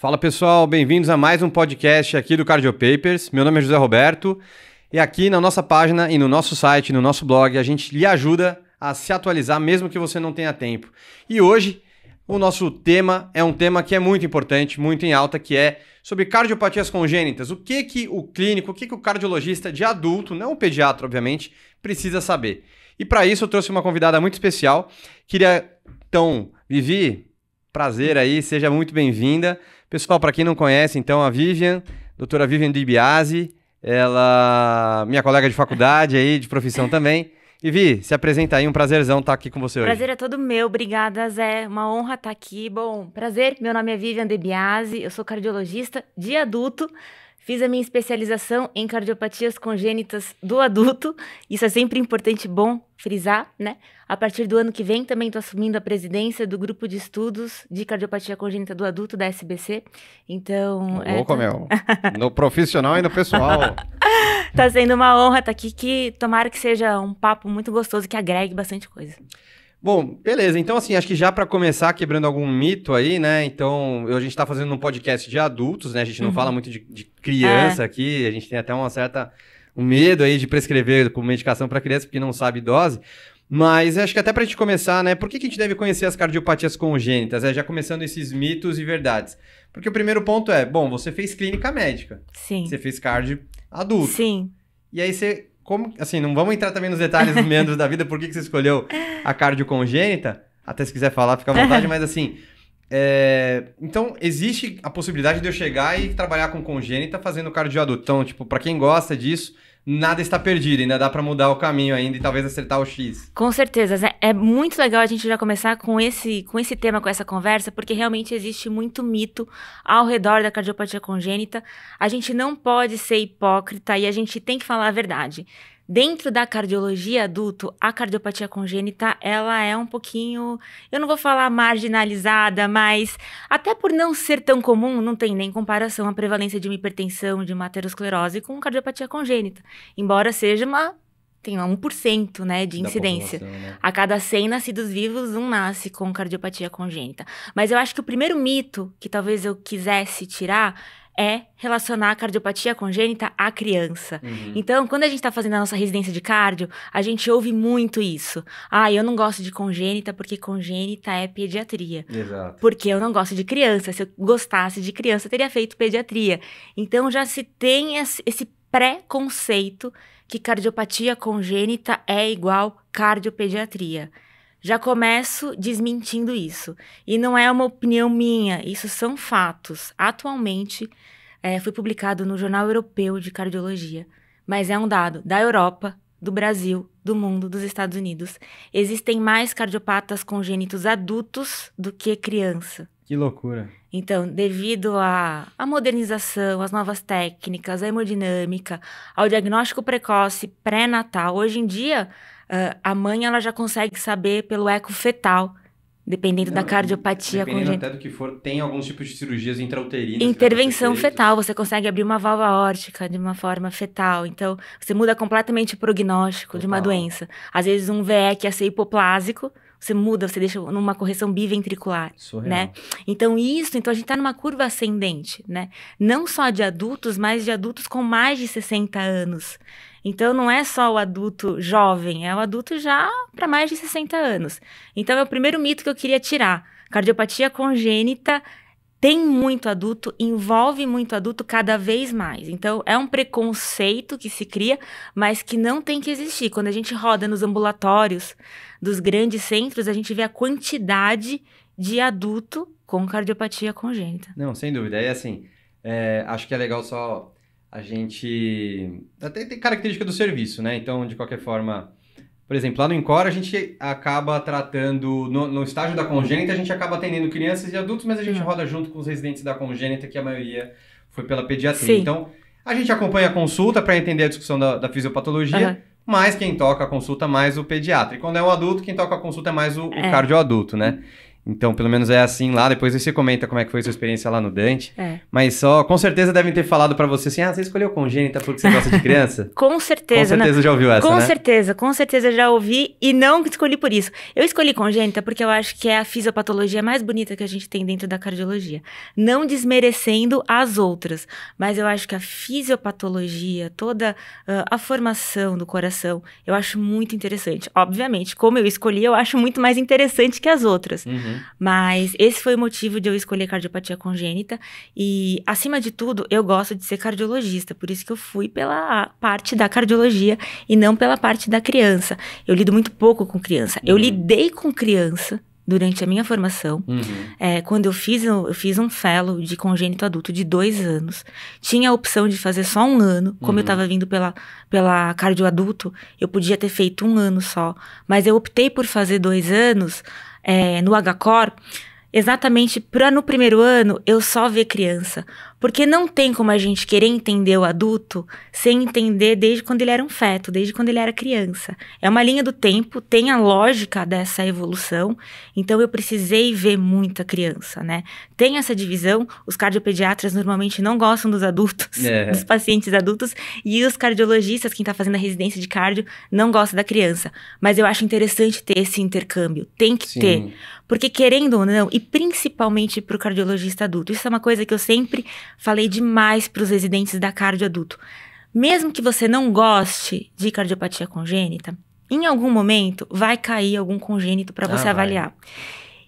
Fala pessoal, bem-vindos a mais um podcast aqui do Cardio Papers. Meu nome é José Roberto e aqui na nossa página e no nosso site, no nosso blog, a gente lhe ajuda a se atualizar mesmo que você não tenha tempo. E hoje o nosso tema é um tema que é muito importante, muito em alta, que é sobre cardiopatias congênitas. O que que o clínico, o que que o cardiologista de adulto, não o pediatra obviamente, precisa saber. E para isso eu trouxe uma convidada muito especial. Queria então, Vivi, prazer aí, seja muito bem-vinda. Pessoal, para quem não conhece, então, a Vivian, doutora Vivian Dibiase, ela, minha colega de faculdade aí, de profissão também. E Vi, se apresenta aí, um prazerzão estar tá aqui com você prazer hoje. Prazer é todo meu, obrigada Zé, uma honra estar tá aqui. Bom, prazer, meu nome é Vivian Debiase, eu sou cardiologista de adulto, Fiz a minha especialização em cardiopatias congênitas do adulto. Isso é sempre importante, bom frisar, né? A partir do ano que vem também estou assumindo a presidência do grupo de estudos de cardiopatia congênita do adulto da SBC. Então. É, louco, é... meu. no profissional e no pessoal. tá sendo uma honra estar tá aqui. Que tomara que seja um papo muito gostoso que agregue bastante coisa. Bom, beleza. Então, assim, acho que já para começar quebrando algum mito aí, né? Então, a gente está fazendo um podcast de adultos, né? A gente não uhum. fala muito de, de criança é. aqui, a gente tem até uma certa um medo aí de prescrever com medicação para criança porque não sabe dose. Mas acho que até para a gente começar, né? Por que, que a gente deve conhecer as cardiopatias congênitas? É Já começando esses mitos e verdades. Porque o primeiro ponto é, bom, você fez clínica médica. Sim. Você fez cardio adulto. Sim. E aí você como, assim, não vamos entrar também nos detalhes dos meandros da vida, por que, que você escolheu a cardio congênita? Até se quiser falar, fica à vontade, mas assim. É... Então, existe a possibilidade de eu chegar e trabalhar com congênita fazendo cardio Então, Tipo, para quem gosta disso, nada está perdido, ainda dá para mudar o caminho ainda e talvez acertar o X. Com certeza, é, é muito legal a gente já começar com esse, com esse tema, com essa conversa, porque realmente existe muito mito ao redor da cardiopatia congênita. A gente não pode ser hipócrita e a gente tem que falar a verdade. Dentro da cardiologia adulto, a cardiopatia congênita, ela é um pouquinho, eu não vou falar marginalizada, mas até por não ser tão comum, não tem nem comparação a prevalência de uma hipertensão, de uma aterosclerose com cardiopatia congênita, embora seja uma tem 1% né, de incidência. Né? A cada 100 nascidos vivos, um nasce com cardiopatia congênita. Mas eu acho que o primeiro mito que talvez eu quisesse tirar é relacionar a cardiopatia congênita à criança. Uhum. Então, quando a gente está fazendo a nossa residência de cardio, a gente ouve muito isso. Ah, eu não gosto de congênita porque congênita é pediatria. Exato. Porque eu não gosto de criança. Se eu gostasse de criança, eu teria feito pediatria. Então, já se tem esse preconceito que cardiopatia congênita é igual cardiopediatria. Já começo desmentindo isso. E não é uma opinião minha, isso são fatos. Atualmente, é, foi publicado no Jornal Europeu de Cardiologia, mas é um dado da Europa, do Brasil, do mundo, dos Estados Unidos. Existem mais cardiopatas congênitos adultos do que criança. Que loucura. Então, devido à, à modernização, às novas técnicas, à hemodinâmica, ao diagnóstico precoce pré-natal, hoje em dia Uh, a mãe ela já consegue saber pelo eco fetal, dependendo não, da é, cardiopatia dependendo congênita. Dependendo até do que for, tem alguns tipos de cirurgias intrauterinas. Né, Intervenção fetal, você consegue abrir uma válvula órtica de uma forma fetal. Então, você muda completamente o prognóstico Total. de uma doença. Às vezes um VE que ia é ser hipoplásico, você muda, você deixa numa correção biventricular, né? Surreal. né? Então isso, então a gente está numa curva ascendente, né? Não só de adultos, mas de adultos com mais de 60 anos. Então não é só o adulto jovem, é o adulto já para mais de 60 anos. Então é o primeiro mito que eu queria tirar. Cardiopatia congênita tem muito adulto, envolve muito adulto cada vez mais. Então, é um preconceito que se cria, mas que não tem que existir. Quando a gente roda nos ambulatórios dos grandes centros, a gente vê a quantidade de adulto com cardiopatia congênita. Não, sem dúvida. É assim, é, acho que é legal só a gente. Até tem característica do serviço, né? Então, de qualquer forma. Por exemplo, lá no Encore a gente acaba tratando, no, no, estágio da congênita, a gente acaba atendendo crianças e adultos, mas a gente hum. roda junto com os residentes da congênita, que a maioria foi pela pediatria. Sim. Então, a gente acompanha a consulta para entender a discussão da, da fisiopatologia, uhum. mas quem toca a consulta é mais o pediatra. E quando é um adulto, quem toca a consulta é mais o, é. o cardioadulto, né? Então, pelo menos é assim lá. Depois você comenta como é que foi sua experiência lá no Dante. É. Mas só, com certeza devem ter falado para você assim: ah, você escolheu congênita porque você gosta de criança? com certeza. Com certeza não. Né? já ouviu essa. Com né? certeza, com certeza já ouvi e não escolhi por isso. Eu escolhi congênita porque eu acho que é a fisiopatologia mais bonita que a gente tem dentro da cardiologia. Não desmerecendo as outras, mas eu acho que a fisiopatologia, toda uh, a formação do coração, eu acho muito interessante. Obviamente, como eu escolhi, eu acho muito mais interessante que as outras. Uhum. Mas esse foi o motivo de eu escolher cardiopatia congênita. E, acima de tudo, eu gosto de ser cardiologista. Por isso que eu fui pela parte da cardiologia e não pela parte da criança. Eu lido muito pouco com criança. Eu uhum. lidei com criança durante a minha formação. Uhum. É, quando eu fiz, eu fiz um fellow de congênito adulto de dois anos. Tinha a opção de fazer só um ano. Como uhum. eu estava vindo pela, pela cardioadulto, eu podia ter feito um ano só. Mas eu optei por fazer dois anos é, no HCOR, exatamente para no primeiro ano eu só ver criança. Porque não tem como a gente querer entender o adulto sem entender desde quando ele era um feto, desde quando ele era criança. É uma linha do tempo, tem a lógica dessa evolução. Então eu precisei ver muita criança, né? Tem essa divisão, os cardiopediatras normalmente não gostam dos adultos, é. dos pacientes adultos, e os cardiologistas, quem está fazendo a residência de cardio, não gosta da criança. Mas eu acho interessante ter esse intercâmbio, tem que Sim. ter. Porque querendo ou não, e principalmente para o cardiologista adulto, isso é uma coisa que eu sempre Falei demais para os residentes da cardio adulto. Mesmo que você não goste de cardiopatia congênita, em algum momento vai cair algum congênito para ah, você ah, avaliar.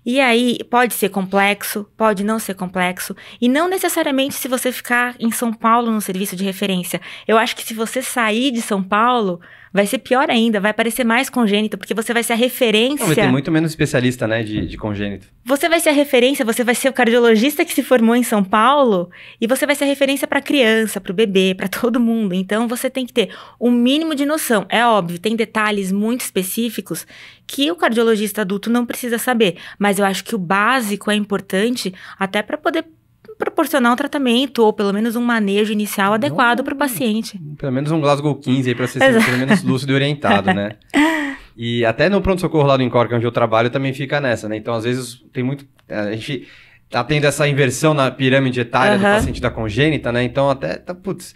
E aí, pode ser complexo, pode não ser complexo, e não necessariamente se você ficar em São Paulo no serviço de referência. Eu acho que se você sair de São Paulo, vai ser pior ainda, vai parecer mais congênito, porque você vai ser a referência. Não, ter muito menos especialista, né, de, de congênito. Você vai ser a referência, você vai ser o cardiologista que se formou em São Paulo e você vai ser a referência para criança, para o bebê, para todo mundo. Então você tem que ter o um mínimo de noção. É óbvio, tem detalhes muito específicos que o cardiologista adulto não precisa saber, mas eu acho que o básico é importante até para poder proporcionar um tratamento ou pelo menos um manejo inicial adequado para o paciente. Pelo menos um Glasgow 15 aí para ser pelo menos lúcido e orientado, né? E até no pronto-socorro lá do Incorca, é onde eu trabalho, também fica nessa, né? Então, às vezes, tem muito... É, a gente tá tendo essa inversão na pirâmide etária uhum. do paciente da congênita, né? Então, até, tá, putz,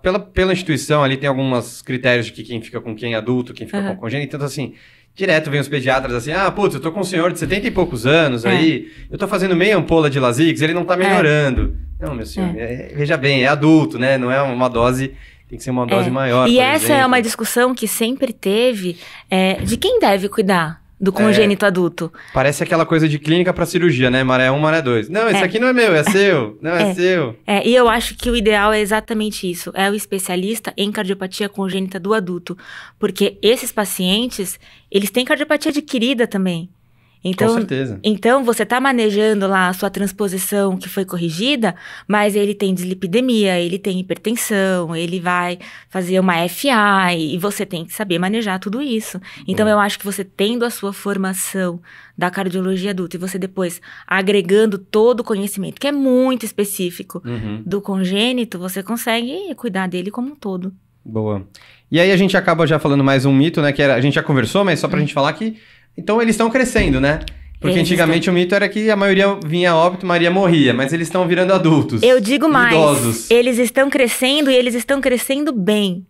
pela, pela instituição ali tem alguns critérios de que quem fica com quem é adulto, quem fica uhum. com congênito. Então, assim, Direto vem os pediatras assim, ah, putz, eu tô com um senhor de 70 e poucos anos é. aí, eu tô fazendo meia ampola de Lasix, ele não tá é. melhorando. É. Não, meu senhor, é. é. veja bem, é adulto, né? Não é uma dose, tem que ser uma dose é. maior. E essa exemplo. é uma discussão que sempre teve de quem deve cuidar do congênito é, adulto. Parece aquela coisa de clínica para cirurgia, né? Maré 1, maré 2. Não, esse é. aqui não é meu, é seu. Não, é. é, seu. É, e eu acho que o ideal é exatamente isso. É o especialista em cardiopatia congênita do adulto. Porque esses pacientes, eles têm cardiopatia adquirida também. Então, Com certeza. Então, você está manejando lá a sua transposição que foi corrigida, mas ele tem dislipidemia, ele tem hipertensão, ele vai fazer uma FA e você tem que saber manejar tudo isso. Então, hum. eu acho que você tendo a sua formação da cardiologia adulta e você depois agregando todo o conhecimento, que é muito específico, uhum. do congênito, você consegue cuidar dele como um todo. Boa. E aí a gente acaba já falando mais um mito, né? Que era, a gente já conversou, mas só pra hum. gente falar que então eles estão crescendo, né? Porque eles antigamente estão... o mito era que a maioria vinha a óbito, Maria morria, mas eles estão virando adultos. Eu digo mais, idosos. eles estão crescendo e eles estão crescendo bem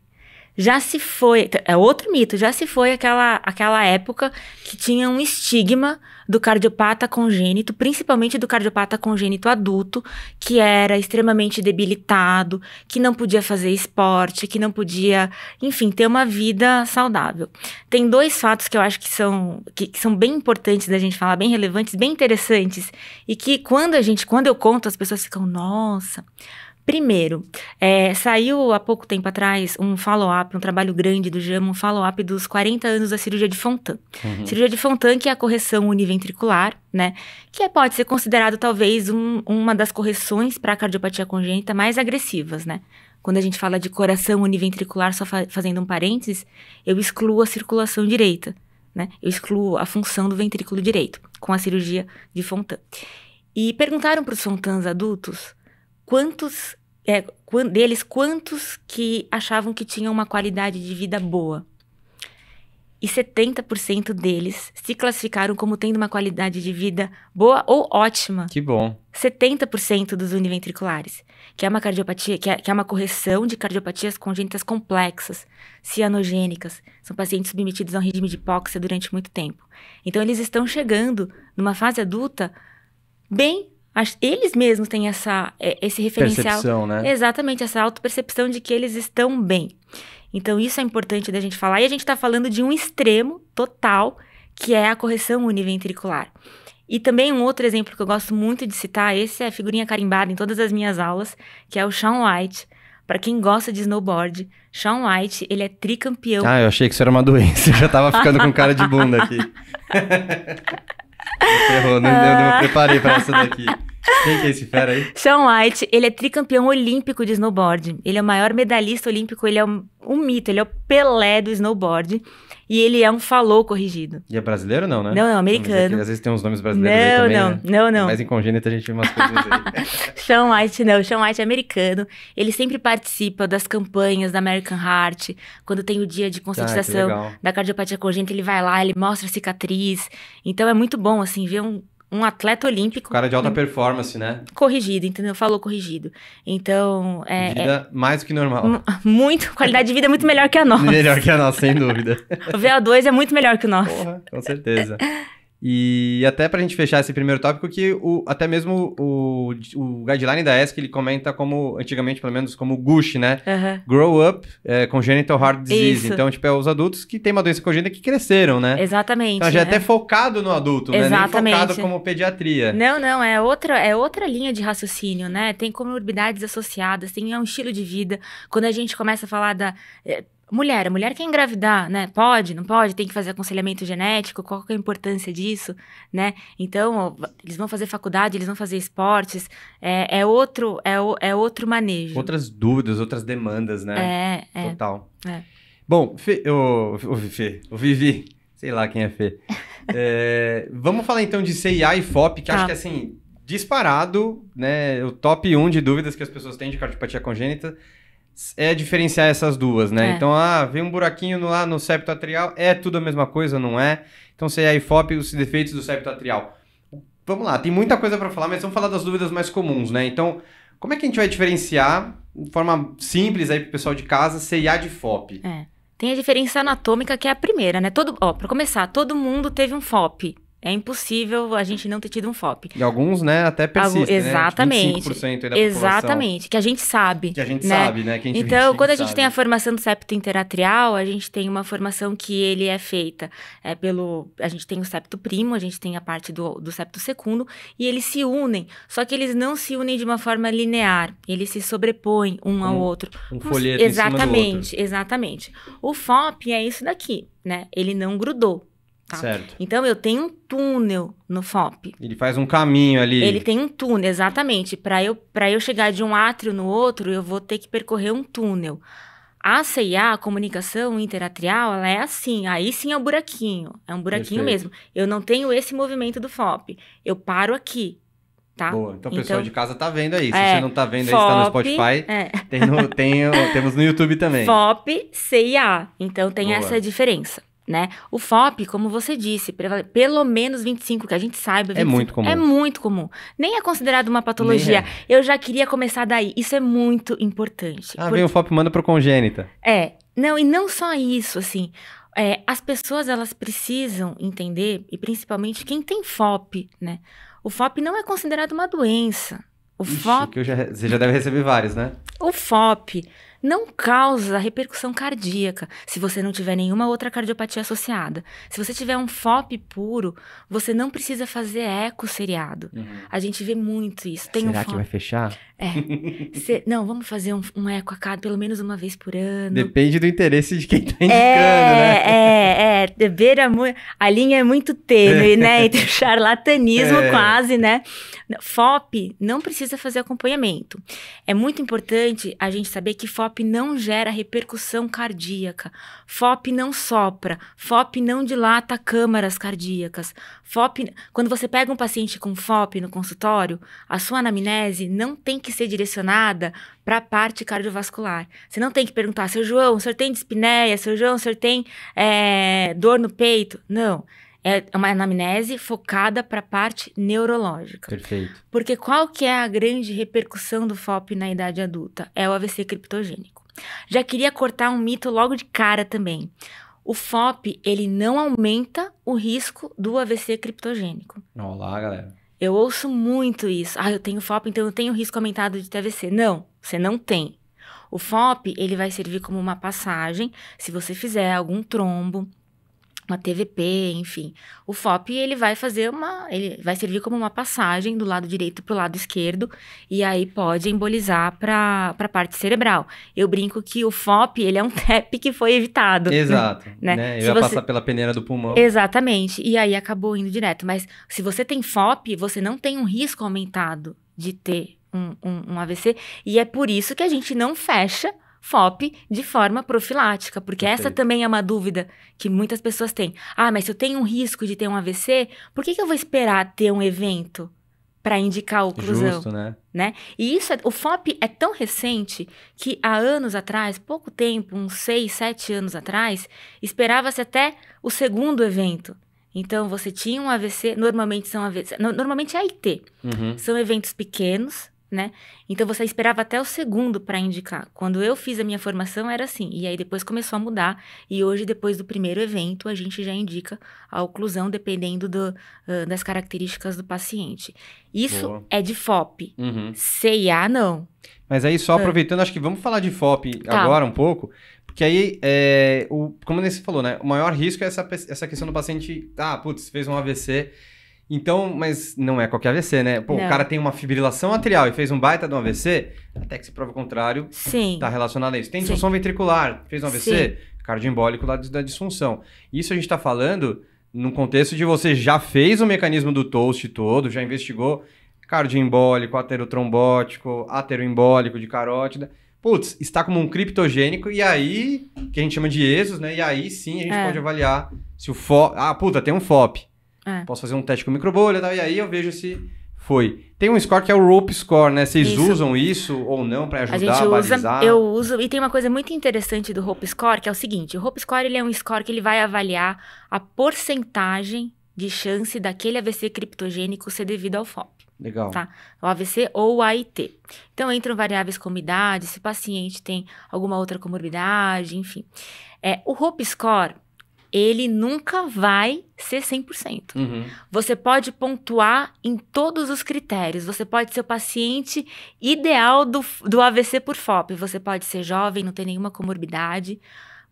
já se foi, é outro mito, já se foi aquela, aquela época que tinha um estigma do cardiopata congênito, principalmente do cardiopata congênito adulto, que era extremamente debilitado, que não podia fazer esporte, que não podia, enfim, ter uma vida saudável. Tem dois fatos que eu acho que são, que, que são bem importantes da gente falar, bem relevantes, bem interessantes, e que quando a gente, quando eu conto, as pessoas ficam, nossa, Primeiro, é, saiu há pouco tempo atrás um follow-up, um trabalho grande do JAMA, um follow-up dos 40 anos da cirurgia de Fontan. Uhum. Cirurgia de Fontan, que é a correção univentricular, né? Que é, pode ser considerado talvez um, uma das correções para a cardiopatia congênita mais agressivas, né? Quando a gente fala de coração univentricular, só fa fazendo um parênteses, eu excluo a circulação direita, né? Eu excluo a função do ventrículo direito com a cirurgia de Fontan. E perguntaram para os Fontans adultos quantos é, deles, quantos que achavam que tinham uma qualidade de vida boa. E 70% deles se classificaram como tendo uma qualidade de vida boa ou ótima. Que bom. 70% dos univentriculares, que é uma cardiopatia, que é, que é uma correção de cardiopatias congênitas complexas, cianogênicas. São pacientes submetidos a um regime de hipóxia durante muito tempo. Então eles estão chegando numa fase adulta bem eles mesmos têm essa, é, esse referencial. Percepção, né? Exatamente, essa autopercepção de que eles estão bem. Então, isso é importante da gente falar. E a gente está falando de um extremo total, que é a correção univentricular. E também um outro exemplo que eu gosto muito de citar, esse é a figurinha carimbada em todas as minhas aulas, que é o Sean White. Para quem gosta de snowboard, Sean White, ele é tricampeão. Ah, eu achei que isso era uma doença, eu já tava ficando com cara de bunda aqui. Ferrou, não, ah. eu não me preparei pra essa daqui. Quem que é esse fera aí? Sean White, ele é tricampeão olímpico de snowboard. Ele é o maior medalhista olímpico, ele é um, um mito, ele é o Pelé do snowboard. E ele é um falou corrigido. E é brasileiro não, né? Não, não, americano. às vezes tem uns nomes brasileiros não, também, não, né? Não, não, Mas em congênita a gente vê umas coisas aí. Sean White não, Sean White é americano. Ele sempre participa das campanhas da American Heart. Quando tem o dia de ah, conscientização ah, da cardiopatia congênita, ele vai lá, ele mostra a cicatriz. Então é muito bom, assim, ver um um atleta olímpico. cara de alta né? performance, né? Corrigido, entendeu? Falou corrigido. Então. É, vida é, mais do que normal. Muito. Qualidade de vida é muito melhor que a nossa. Melhor que a nossa, sem dúvida. o VO2 é muito melhor que o nosso. Porra, com certeza. E até para a gente fechar esse primeiro tópico, que o, até mesmo o, o guideline da ESC, ele comenta como, antigamente pelo menos, como GUSH, né? Uhum. Grow Up é, Congenital Heart Disease. Isso. Então, tipo, é os adultos que têm uma doença congênita que cresceram, né? Exatamente. Então, já é, é. até focado no adulto, Exatamente. né? Nem focado como pediatria. Não, não, é outra, é outra linha de raciocínio, né? Tem comorbidades associadas, tem é um estilo de vida. Quando a gente começa a falar da... É, mulher, a mulher quer engravidar, né? Pode, não pode, tem que fazer aconselhamento genético, qual é a importância disso, né? Então, eles vão fazer faculdade, eles vão fazer esportes, é, é outro é, é outro manejo. Outras dúvidas, outras demandas, né? É, é. Total. É. Bom, Fê, o, o, Fê, o Vivi, sei lá quem é Fê. é, vamos falar então de CIA e FOP, que tá. acho que assim, disparado, né? O top 1 de dúvidas que as pessoas têm de cardiopatia congênita é diferenciar essas duas, né? É. Então, ah, vem um buraquinho no, lá no septo atrial, é tudo a mesma coisa, não é? Então, se é a IFOP, os defeitos do septo atrial. Vamos lá, tem muita coisa para falar, mas vamos falar das dúvidas mais comuns, né? Então, como é que a gente vai diferenciar, de forma simples aí pro pessoal de casa, CIA de FOP? É. Tem a diferença anatômica, que é a primeira, né? Todo, ó, para começar, todo mundo teve um FOP é impossível a gente não ter tido um FOP. E alguns, né, até persistem, Algum, Exatamente. Né? Tipo, exatamente, que a gente sabe. Que a gente né? sabe, né? Gente, então, quando a gente sabe. tem a formação do septo interatrial, a gente tem uma formação que ele é feita é, pelo... A gente tem o septo primo, a gente tem a parte do, do septo secundo, e eles se unem, só que eles não se unem de uma forma linear, eles se sobrepõem um, um ao outro. Um folheto Mas, Exatamente, exatamente. O FOP é isso daqui, né? Ele não grudou tá? Certo. Então eu tenho um túnel no FOP. Ele faz um caminho ali. Ele tem um túnel, exatamente. Para eu, pra eu chegar de um átrio no outro, eu vou ter que percorrer um túnel. A CIA, a comunicação interatrial, ela é assim. Aí sim é um buraquinho. É um buraquinho Perfeito. mesmo. Eu não tenho esse movimento do FOP. Eu paro aqui. Tá? Boa. Então o pessoal então, de casa tá vendo aí. Se é, você não tá vendo aí, FOP, está no Spotify. É. Tem no, tem, temos no YouTube também. FOP, CIA. Então tem Boa. essa diferença né? O FOP, como você disse, pelo menos 25, que a gente saiba. 25, é muito comum. É muito comum. Nem é considerado uma patologia. É. Eu já queria começar daí. Isso é muito importante. Ah, porque... vem o FOP manda pro congênita. É. Não, e não só isso, assim. É, as pessoas, elas precisam entender, e principalmente quem tem FOP, né? O FOP não é considerado uma doença. O Ixi, FOP... Já, você já deve receber vários, né? O FOP não causa repercussão cardíaca se você não tiver nenhuma outra cardiopatia associada. Se você tiver um FOP puro, você não precisa fazer eco seriado. Uhum. A gente vê muito isso. Tem Será um que vai fechar? É. Cê, não, vamos fazer um, um eco a cada, pelo menos uma vez por ano. Depende do interesse de quem tá é, indicando, é, né? É, é. Beira A linha é muito tênue, é. né? Entre o charlatanismo, é. quase, né? FOP não precisa fazer acompanhamento. É muito importante a gente saber que FOP FOP não gera repercussão cardíaca, FOP não sopra, FOP não dilata câmaras cardíacas. FOP, quando você pega um paciente com FOP no consultório, a sua anamnese não tem que ser direcionada para a parte cardiovascular. Você não tem que perguntar, seu João, o senhor tem dispneia, seu João, o senhor tem é, dor no peito? Não. É uma anamnese focada para a parte neurológica. Perfeito. Porque qual que é a grande repercussão do FOP na idade adulta? É o AVC criptogênico. Já queria cortar um mito logo de cara também. O FOP, ele não aumenta o risco do AVC criptogênico. Olá, galera. Eu ouço muito isso. Ah, eu tenho FOP, então eu tenho risco aumentado de AVC. Não, você não tem. O FOP, ele vai servir como uma passagem, se você fizer algum trombo, uma TVP, enfim. O FOP ele vai fazer uma, ele vai servir como uma passagem do lado direito para o lado esquerdo e aí pode embolizar para a parte cerebral. Eu brinco que o FOP ele é um TEP que foi evitado. Né? Exato. Né? né? Eu ia você... passar pela peneira do pulmão. Exatamente. E aí acabou indo direto. Mas se você tem FOP, você não tem um risco aumentado de ter um, um, um AVC e é por isso que a gente não fecha FOP de forma profilática, porque Perfeito. essa também é uma dúvida que muitas pessoas têm. Ah, mas se eu tenho um risco de ter um AVC, por que, que eu vou esperar ter um evento para indicar a oclusão? Justo, né? né? E isso, é, o FOP é tão recente que há anos atrás, pouco tempo, uns 6, 7 anos atrás, esperava-se até o segundo evento. Então, você tinha um AVC, normalmente são AVC, normalmente é IT. Uhum. São eventos pequenos, né? Então você esperava até o segundo para indicar. Quando eu fiz a minha formação era assim, e aí depois começou a mudar, e hoje depois do primeiro evento a gente já indica a oclusão dependendo do, uh, das características do paciente. Isso Boa. é de FOP. Uhum. CIA não. Mas aí só ah. aproveitando, acho que vamos falar de FOP tá. agora um pouco, porque aí, é, o, como você falou, né? O maior risco é essa, essa questão do paciente, ah, putz, fez um AVC então, mas não é qualquer AVC, né? Pô, não. o cara tem uma fibrilação atrial e fez um baita de um AVC, até que se prova o contrário, Sim. tá relacionado a isso. Tem disfunção ventricular, fez um AVC, cardioembólico lá da disfunção. Isso a gente tá falando no contexto de você já fez o mecanismo do toast todo, já investigou cardioembólico, aterotrombótico, ateroembólico de carótida. Putz, está como um criptogênico e aí, que a gente chama de esos, né? E aí sim a gente é. pode avaliar se o FOP... Ah, puta, tem um FOP. É. Posso fazer um teste com microbolha e tá? tal, e aí eu vejo se foi. Tem um score que é o rope score, né? Vocês isso. usam isso ou não para ajudar a, gente usa, a balizar? Eu uso, e tem uma coisa muito interessante do rope score, que é o seguinte, o rope score ele é um score que ele vai avaliar a porcentagem de chance daquele AVC criptogênico ser devido ao FOP. Legal. Tá? O AVC ou o AIT. Então, entram variáveis como idade, se o paciente tem alguma outra comorbidade, enfim. É, o rope score, ele nunca vai ser 100%. Uhum. Você pode pontuar em todos os critérios. Você pode ser o paciente ideal do, do AVC por FOP. Você pode ser jovem, não ter nenhuma comorbidade.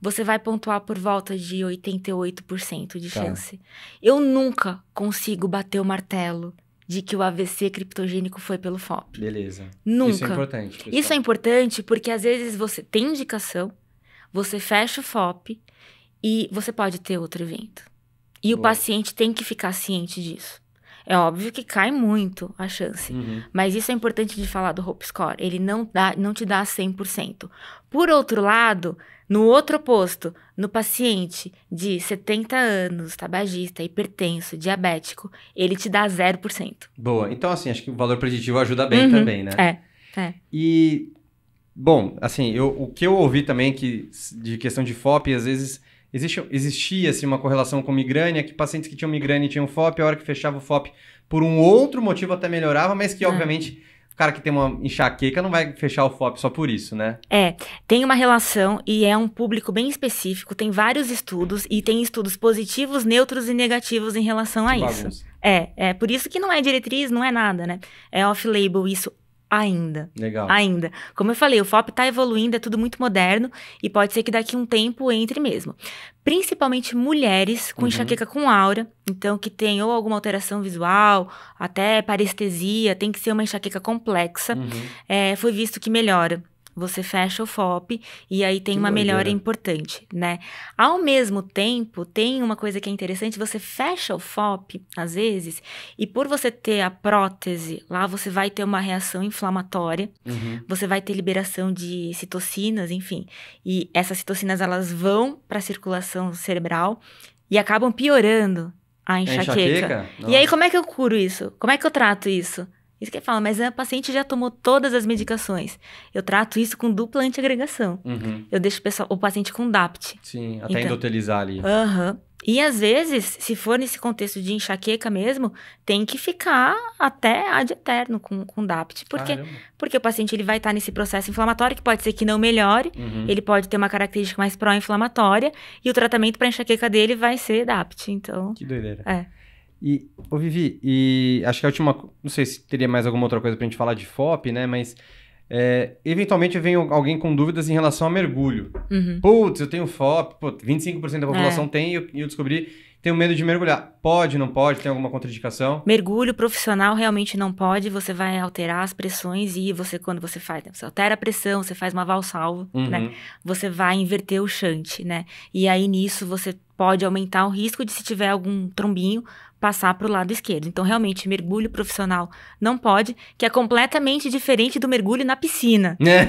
Você vai pontuar por volta de 88% de tá. chance. Eu nunca consigo bater o martelo de que o AVC criptogênico foi pelo FOP. Beleza. Nunca. Isso é importante. Pessoal. Isso é importante porque às vezes você tem indicação, você fecha o FOP, e você pode ter outro evento. E Boa. o paciente tem que ficar ciente disso. É óbvio que cai muito a chance, uhum. mas isso é importante de falar do Hope Score. Ele não, dá, não te dá 100%. Por outro lado, no outro oposto, no paciente de 70 anos, tabagista, hipertenso, diabético, ele te dá 0%. Boa. Então, assim, acho que o valor preditivo ajuda bem uhum. também, né? É, é. E, bom, assim, eu, o que eu ouvi também que, de questão de FOP, às vezes Existe, existia assim, uma correlação com migrânia, que pacientes que tinham migrânia e tinham FOP, a hora que fechava o FOP por um outro motivo até melhorava, mas que, ah. obviamente, o cara que tem uma enxaqueca não vai fechar o FOP só por isso, né? É, tem uma relação e é um público bem específico, tem vários estudos e tem estudos positivos, neutros e negativos em relação que a bagunça. isso. É, é por isso que não é diretriz, não é nada, né? É off-label isso ainda. Legal. Ainda. Como eu falei, o FOP está evoluindo, é tudo muito moderno e pode ser que daqui um tempo entre mesmo. Principalmente mulheres com uhum. enxaqueca com aura, então que tem ou alguma alteração visual, até parestesia, tem que ser uma enxaqueca complexa. Uhum. É, foi visto que melhora você fecha o FOP e aí tem que uma melhora importante, né? Ao mesmo tempo, tem uma coisa que é interessante, você fecha o FOP às vezes e por você ter a prótese, lá você vai ter uma reação inflamatória, uhum. você vai ter liberação de citocinas, enfim. E essas citocinas elas vão para a circulação cerebral e acabam piorando a enxaqueca. A enxaqueca? E aí como é que eu curo isso? Como é que eu trato isso? Isso que fala, mas a paciente já tomou todas as medicações. Eu trato isso com dupla antiagregação. Uhum. Eu deixo o, pessoal, o, paciente com DAPT. Sim, até então, endotelizar ali. Aham. Uhum. E às vezes, se for nesse contexto de enxaqueca mesmo, tem que ficar até ad eterno com, com DAPT. Porque, porque o paciente ele vai estar nesse processo inflamatório, que pode ser que não melhore, uhum. ele pode ter uma característica mais pró-inflamatória, e o tratamento para enxaqueca dele vai ser DAPT. Então, que doideira. É. E, ô Vivi, e acho que a última. Não sei se teria mais alguma outra coisa pra gente falar de FOP, né? Mas. É, eventualmente vem alguém com dúvidas em relação a mergulho. Uhum. Putz, eu tenho FOP, pô, 25% da população é. tem e eu descobri tenho medo de mergulhar. Pode, não pode? Tem alguma contraindicação? Mergulho profissional realmente não pode. Você vai alterar as pressões e você, quando você faz, né, você altera a pressão, você faz uma valsalva, né? uhum. né? Você vai inverter o chante, né? E aí nisso você pode aumentar o risco de, se tiver algum trombinho, passar para o lado esquerdo. Então, realmente, mergulho profissional não pode, que é completamente diferente do mergulho na piscina, né?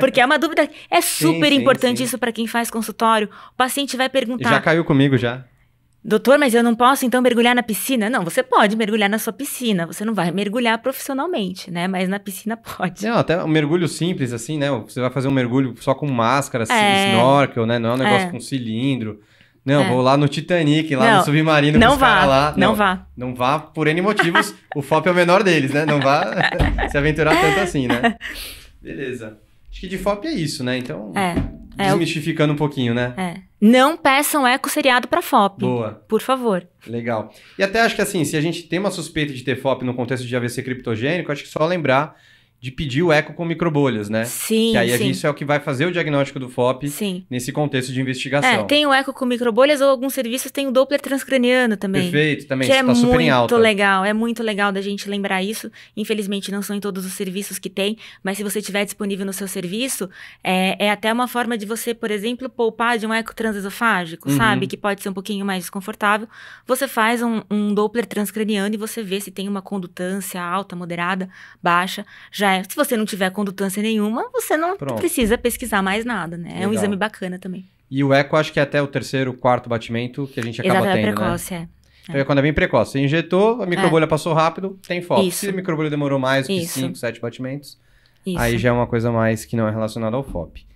Porque é uma dúvida. É super sim, importante sim. isso para quem faz consultório. O paciente vai perguntar. Já caiu comigo já. Doutor, mas eu não posso então mergulhar na piscina? Não, você pode mergulhar na sua piscina, você não vai mergulhar profissionalmente, né? Mas na piscina pode. Não, até um mergulho simples, assim, né? Você vai fazer um mergulho só com máscara, assim, é... snorkel, né? Não é um negócio é. com cilindro. Não, é. vou lá no Titanic, lá não, no submarino não vá, lá. Não, não, vá. Não vá por N motivos. o FOP é o menor deles, né? Não vá se aventurar tanto assim, né? Beleza. Acho que de FOP é isso, né? Então, é, é desmistificando é, um pouquinho, né? É. Não peçam eco seriado para FOP. Boa. Por favor. Legal. E até acho que assim, se a gente tem uma suspeita de ter FOP no contexto de AVC criptogênico, acho que é só lembrar de pedir o eco com microbolhas, né? Sim, Que aí sim. isso é o que vai fazer o diagnóstico do FOP sim. nesse contexto de é, investigação. É, tem o eco com microbolhas ou alguns serviços têm o Doppler transcraniano também. Perfeito, também, que é tá super em alta. legal, é muito legal da gente lembrar isso. Infelizmente não são em todos os serviços que tem, mas se você tiver disponível no seu serviço, é, é até uma forma de você, por exemplo, poupar de um eco transesofágico, uhum. sabe? Que pode ser um pouquinho mais desconfortável. Você faz um, um Doppler transcraniano e você vê se tem uma condutância alta, moderada, baixa, já é, se você não tiver condutância nenhuma, você não Pronto. precisa pesquisar mais nada, né? Legal. É um exame bacana também. E o eco, acho que é até o terceiro, quarto batimento que a gente acaba Exato, é tendo, né? é precoce, né? é. Então, é. quando é bem precoce. Você injetou, a é. microbolha é. passou rápido, tem foco. Isso. Se a microbolha demorou mais que 5, 7 batimentos, Isso. aí já é uma coisa mais que não é relacionada ao FOP.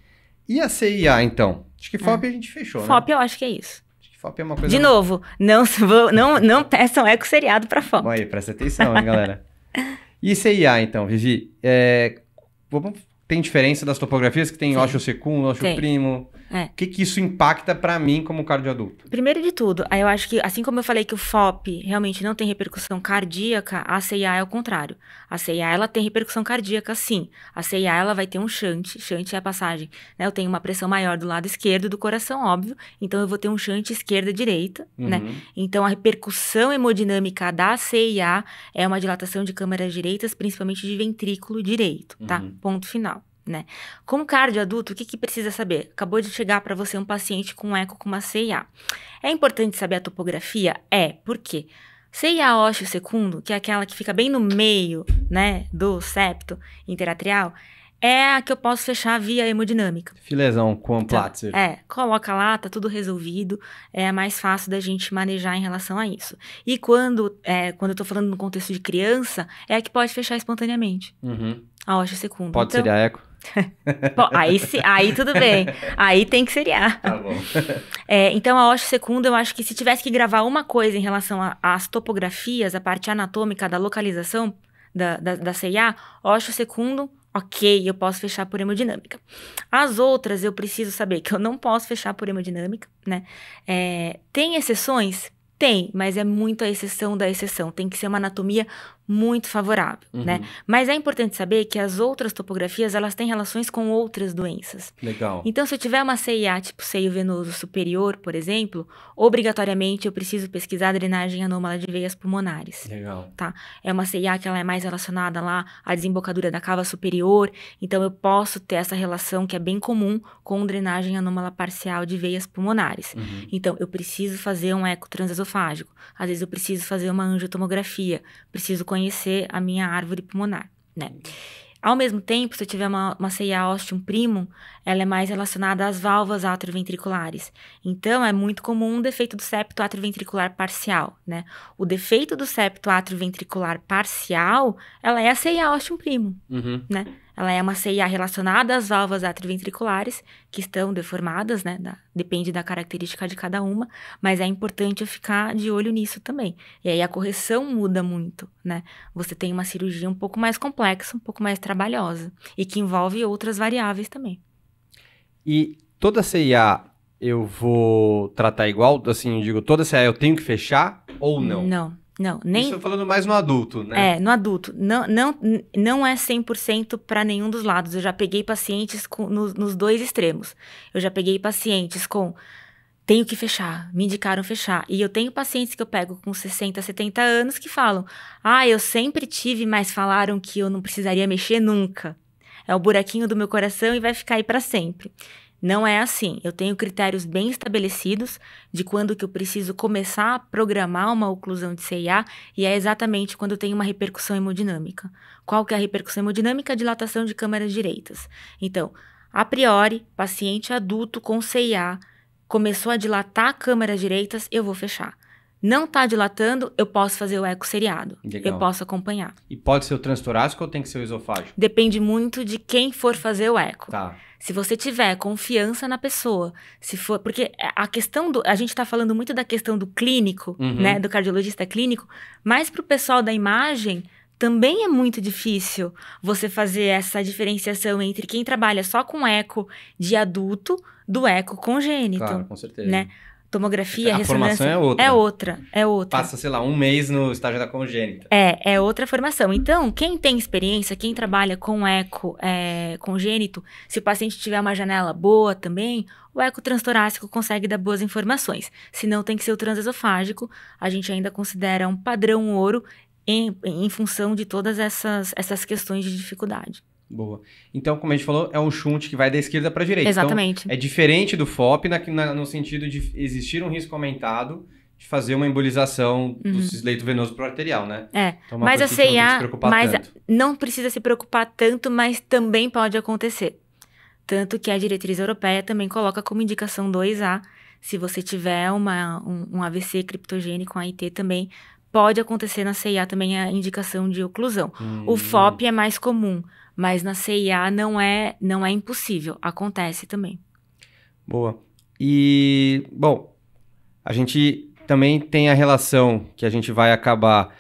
E a CIA, então? Acho que FOP é. a gente fechou, FOP, né? FOP eu acho que é isso. Acho que FOP é uma coisa... De novo, não, não, não peçam eco seriado pra FOP. Bom, aí, presta atenção, hein, galera. E CIA, então, Vivi? É, vamos tem diferença das topografias que tem Sim. ócio secundo, ócio tem. primo? O é. que, que isso impacta para mim como adulto? Primeiro de tudo, eu acho que, assim como eu falei que o FOP realmente não tem repercussão cardíaca, a CIA é o contrário. A CIA, ela tem repercussão cardíaca, sim. A CIA, ela vai ter um shunt. Shunt é a passagem, né? Eu tenho uma pressão maior do lado esquerdo do coração, óbvio. Então, eu vou ter um shunt esquerda-direita, né? uhum. né? Então, a repercussão hemodinâmica da CIA é uma dilatação de câmaras direitas, principalmente de ventrículo direito, tá? Uhum. Ponto final né? Como cardio adulto, o que, que precisa saber? Acabou de chegar para você um paciente com eco com uma CIA. É importante saber a topografia? É, por quê? CIA ósseo secundo, que é aquela que fica bem no meio, né, do septo interatrial, é a que eu posso fechar via hemodinâmica. Filezão com então, É, coloca lá, tá tudo resolvido, é mais fácil da gente manejar em relação a isso. E quando, é, quando eu tô falando no contexto de criança, é a que pode fechar espontaneamente. Uhum. A ósseo secundo. Pode então, ser a eco? bom, aí, se, aí tudo bem. Aí tem que seriar. Tá bom. É, então, a Osho Secundo, eu acho que se tivesse que gravar uma coisa em relação às topografias, a parte anatômica da localização da, da, da CIA, Osho Secundo, ok, eu posso fechar por hemodinâmica. As outras, eu preciso saber que eu não posso fechar por hemodinâmica, né? É, tem exceções? Tem, mas é muito a exceção da exceção. Tem que ser uma anatomia muito favorável, né? uhum. né? Mas é importante saber que as outras topografias, elas têm relações com outras doenças. Legal. Então, se eu tiver uma CIA, tipo seio venoso superior, por exemplo, obrigatoriamente eu preciso pesquisar drenagem anômala de veias pulmonares. Legal. Tá? É uma CIA que ela é mais relacionada lá à desembocadura da cava superior, então eu posso ter essa relação que é bem comum com drenagem anômala parcial de veias pulmonares. Uhum. Então, eu preciso fazer um eco transesofágico, às vezes eu preciso fazer uma angiotomografia, preciso conhecer conhecer a minha árvore pulmonar, né? Ao mesmo tempo, se eu tiver uma, uma CIA ostium primum, ela é mais relacionada às válvulas atroventriculares. Então, é muito comum um defeito do septo atroventricular parcial, né? O defeito do septo atroventricular parcial, ela é a CIA ostium primum, uhum. né? Ela é uma CIA relacionada às válvulas atriventriculares que estão deformadas, né? Da, depende da característica de cada uma, mas é importante ficar de olho nisso também. E aí a correção muda muito, né? Você tem uma cirurgia um pouco mais complexa, um pouco mais trabalhosa, e que envolve outras variáveis também. E toda CIA eu vou tratar igual? Assim, eu digo, toda CIA eu tenho que fechar ou não? Não. Não, nem. Estou falando mais no adulto, né? É, no adulto. Não, não, não é 100% para nenhum dos lados. Eu já peguei pacientes com, no, nos dois extremos. Eu já peguei pacientes com. Tenho que fechar, me indicaram fechar. E eu tenho pacientes que eu pego com 60, 70 anos que falam: Ah, eu sempre tive, mas falaram que eu não precisaria mexer nunca. É o buraquinho do meu coração e vai ficar aí para sempre. Não é assim. Eu tenho critérios bem estabelecidos de quando que eu preciso começar a programar uma oclusão de CIA e é exatamente quando tem uma repercussão hemodinâmica. Qual que é a repercussão hemodinâmica? Dilatação de câmaras direitas. Então, a priori, paciente adulto com CIA começou a dilatar câmaras direitas, eu vou fechar não está dilatando, eu posso fazer o eco seriado. Legal. Eu posso acompanhar. E pode ser o transtorácico ou tem que ser o esofágico? Depende muito de quem for fazer o eco. Tá. Se você tiver confiança na pessoa, se for. Porque a questão do. A gente está falando muito da questão do clínico, uhum. né? Do cardiologista clínico, mas para o pessoal da imagem. Também é muito difícil você fazer essa diferenciação entre quem trabalha só com eco de adulto do eco congênito. Claro, com certeza. Né? Tomografia, a ressonância. é outra. É outra, é outra. Passa, sei lá, um mês no estágio da congênita. É, é outra formação. Então, quem tem experiência, quem trabalha com eco é, congênito, se o paciente tiver uma janela boa também, o eco transtorácico consegue dar boas informações. Se não, tem que ser o transesofágico. A gente ainda considera um padrão ouro em, em função de todas essas, essas questões de dificuldade. Boa. Então, como a gente falou, é um chute que vai da esquerda para a direita. Então, Exatamente. Então, é diferente do FOP na, na, no sentido de existir um risco aumentado de fazer uma embolização uhum. do leito venoso para arterial, né? É. Então, é mas a CIA não, mas tanto. não precisa se preocupar tanto, mas também pode acontecer. Tanto que a diretriz europeia também coloca como indicação 2A, se você tiver uma, um, um AVC criptogênico, um AIT também, pode acontecer na CIA também a indicação de oclusão. Hum. O FOP é mais comum, mas na CIA não é, não é impossível, acontece também. Boa. E, bom, a gente também tem a relação que a gente vai acabar.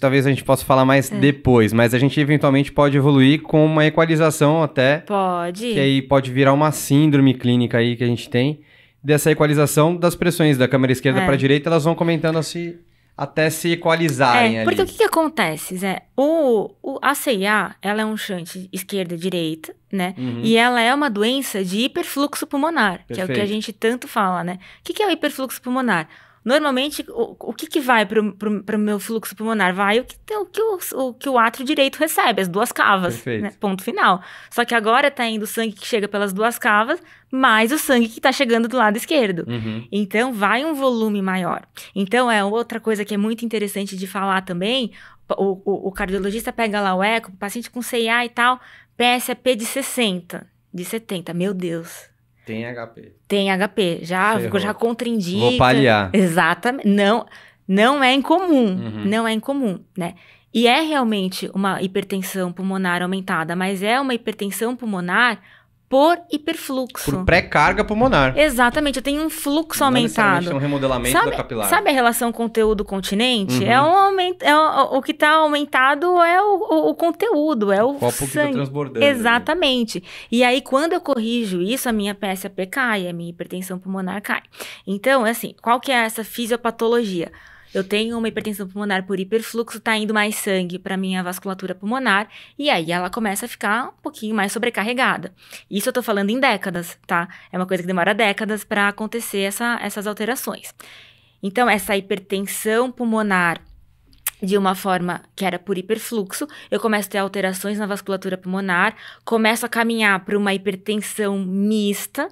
Talvez a gente possa falar mais é. depois, mas a gente eventualmente pode evoluir com uma equalização até. Pode. Que aí pode virar uma síndrome clínica aí que a gente tem. Dessa equalização das pressões da câmera esquerda é. para a direita, elas vão comentando Assim, até se equalizarem. É, porque o que, que acontece, Zé? O, o, a CIA, ela é um chante esquerda-direita, né? Uhum. E ela é uma doença de hiperfluxo pulmonar, Perfeito. que é o que a gente tanto fala, né? O que, que é o hiperfluxo pulmonar? Normalmente, o, o que, que vai para o meu fluxo pulmonar? Vai o que, o, que o, o, que o átrio direito recebe, as duas cavas. Né? Ponto final. Só que agora está indo o sangue que chega pelas duas cavas, mais o sangue que está chegando do lado esquerdo. Uhum. Então, vai um volume maior. Então, é outra coisa que é muito interessante de falar também. O, o, o cardiologista pega lá o eco, paciente com CIA e tal, PSAP de 60, de 70. Meu Deus, tem HP. Tem HP. Já, ficou já contraindica. Vou paliar. Exatamente. Não, não é incomum. Uhum. Não é incomum, né? E é realmente uma hipertensão pulmonar aumentada, mas é uma hipertensão pulmonar por hiperfluxo. Por pré-carga pulmonar. Exatamente, eu tenho um fluxo Não aumentado. É um remodelamento sabe, da capilar. Sabe a relação conteúdo-continente? Uhum. É um aumento, é o que está aumentado é o, o, conteúdo, é o copo tá sangue. que está transbordando. Exatamente. E aí quando eu corrijo isso, a minha PSAP cai, a minha hipertensão pulmonar cai. Então, é assim, qual que é essa fisiopatologia? Eu tenho uma hipertensão pulmonar por hiperfluxo, tá indo mais sangue para minha vasculatura pulmonar e aí ela começa a ficar um pouquinho mais sobrecarregada. Isso eu tô falando em décadas, tá? É uma coisa que demora décadas para acontecer essa, essas alterações. Então, essa hipertensão pulmonar de uma forma que era por hiperfluxo, eu começo a ter alterações na vasculatura pulmonar, começo a caminhar para uma hipertensão mista,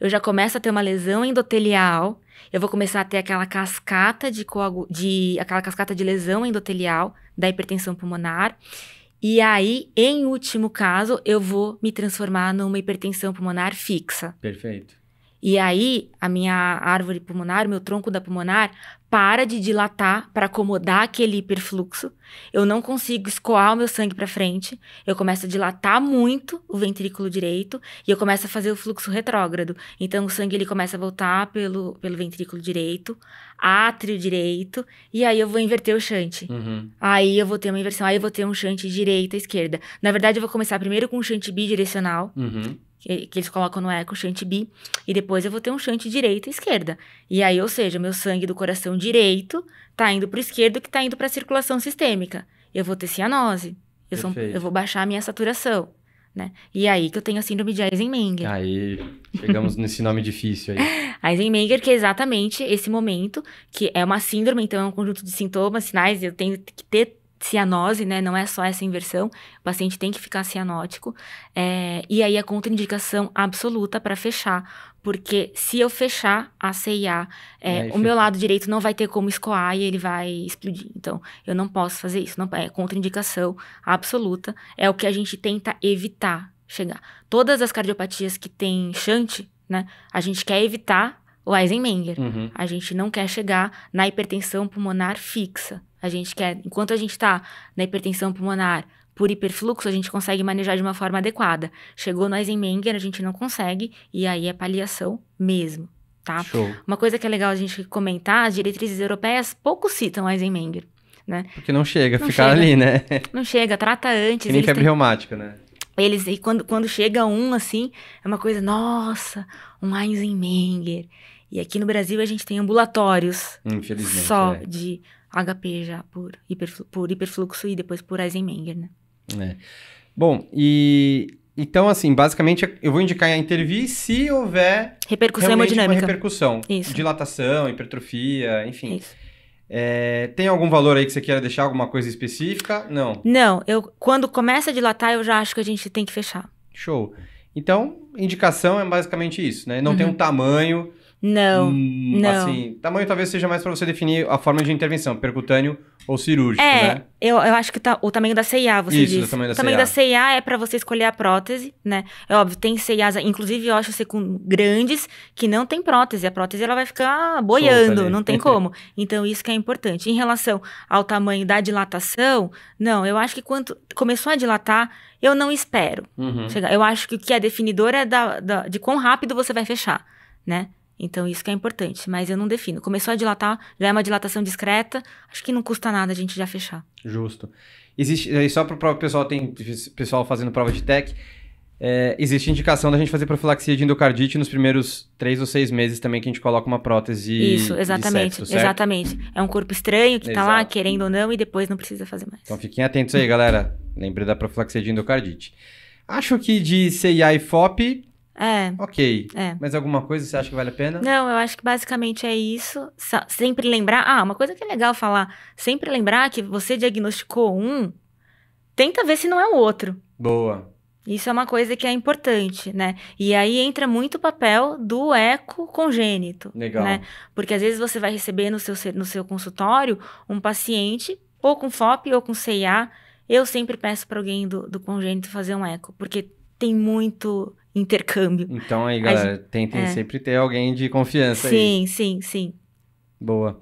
eu já começo a ter uma lesão endotelial, eu vou começar a ter aquela cascata de, coagu... de aquela cascata de lesão endotelial da hipertensão pulmonar. E aí, em último caso, eu vou me transformar numa hipertensão pulmonar fixa. Perfeito. E aí, a minha árvore pulmonar, meu tronco da pulmonar, para de dilatar para acomodar aquele hiperfluxo. Eu não consigo escoar o meu sangue para frente. Eu começo a dilatar muito o ventrículo direito e eu começo a fazer o fluxo retrógrado. Então o sangue ele começa a voltar pelo, pelo ventrículo direito, átrio direito, e aí eu vou inverter o chante. Uhum. Aí eu vou ter uma inversão, aí eu vou ter um chante direita esquerda. Na verdade eu vou começar primeiro com um chante bidirecional, uhum que, eles colocam no eco, chante B, e depois eu vou ter um chante direita e esquerda. E aí, ou seja, meu sangue do coração direito tá indo pro esquerdo, que tá indo pra circulação sistêmica. Eu vou ter cianose. Eu, sou, eu vou baixar a minha saturação. Né? E aí que eu tenho a síndrome de Eisenmenger. Aí, chegamos nesse nome difícil aí. Eisenmenger, que é exatamente esse momento, que é uma síndrome, então é um conjunto de sintomas, sinais, eu tenho que ter cianose, né? Não é só essa inversão. O paciente tem que ficar cianótico. É, e aí a contraindicação absoluta para fechar, porque se eu fechar a CIA, é, o meu lado direito não vai ter como escoar e ele vai explodir. Então, eu não posso fazer isso. Não, é contraindicação absoluta. É o que a gente tenta evitar chegar. Todas as cardiopatias que tem shunt, né? A gente quer evitar o Eisenmenger. Uhum. A gente não quer chegar na hipertensão pulmonar fixa. A gente quer, enquanto a gente está na hipertensão pulmonar por hiperfluxo, a gente consegue manejar de uma forma adequada. Chegou no Eisenmenger, a gente não consegue, e aí é paliação mesmo, tá? Show. Uma coisa que é legal a gente comentar, as diretrizes europeias pouco citam Eisenmenger, né? Porque não chega, não ficar chega, ali, né? Não chega, trata antes. Que nem febre têm... reumática, né? Eles, e quando, quando chega um, assim, é uma coisa, nossa, um Eisenmenger. E aqui no Brasil a gente tem ambulatórios infelizmente, só é. de HP já por, hiperflu por hiperfluxo e depois por Eisenmenger, né? É. Bom, e então, assim, basicamente eu vou indicar a intervir se houver repercussão hemodinâmica. Uma repercussão. Isso. Dilatação, hipertrofia, enfim. É, tem algum valor aí que você queira deixar, alguma coisa específica? Não. Não, eu quando começa a dilatar, eu já acho que a gente tem que fechar. Show. Então, indicação é basicamente isso, né? Não uhum. tem um tamanho não, hum, não. Assim, tamanho talvez seja mais para você definir a forma de intervenção, percutâneo ou cirúrgico, é, né? Eu, eu acho que tá, o tamanho da CIA, você Isso, O tamanho da o tamanho da CIA é para você escolher a prótese, né? É óbvio, tem CIAs, inclusive eu acho com grandes que não tem prótese. A prótese ela vai ficar boiando, não tem uhum. como. Então isso que é importante. Em relação ao tamanho da dilatação, não, eu acho que quando começou a dilatar, eu não espero. Uhum. Eu acho que o que é definidor é da, da, de quão rápido você vai fechar, né? Então, isso que é importante, mas eu não defino. Começou a dilatar, já é uma dilatação discreta, acho que não custa nada a gente já fechar. Justo. Existe, e só para o pessoal, tem pessoal fazendo prova de tech, é, existe indicação da gente fazer profilaxia de endocardite nos primeiros três ou seis meses também que a gente coloca uma prótese. Isso, exatamente, exatamente. É um corpo estranho que está lá, querendo ou não, e depois não precisa fazer mais. Então fiquem atentos aí, galera. Lembre da profilaxia de endocardite. Acho que de CIA e FOP é. Ok. É. Mas alguma coisa você acha que vale a pena? Não, eu acho que basicamente é isso. Sempre lembrar. Ah, uma coisa que é legal falar. Sempre lembrar que você diagnosticou um, tenta ver se não é o outro. Boa. Isso é uma coisa que é importante, né? E aí entra muito o papel do eco congênito. Legal. Né? Porque às vezes você vai receber no seu, no seu consultório um paciente ou com FOP ou com CIA. Eu sempre peço para alguém do, do congênito fazer um eco, porque tem muito intercâmbio. Então aí, galera, gente... tentem é. sempre ter alguém de confiança sim, aí. Sim, sim, sim. Boa.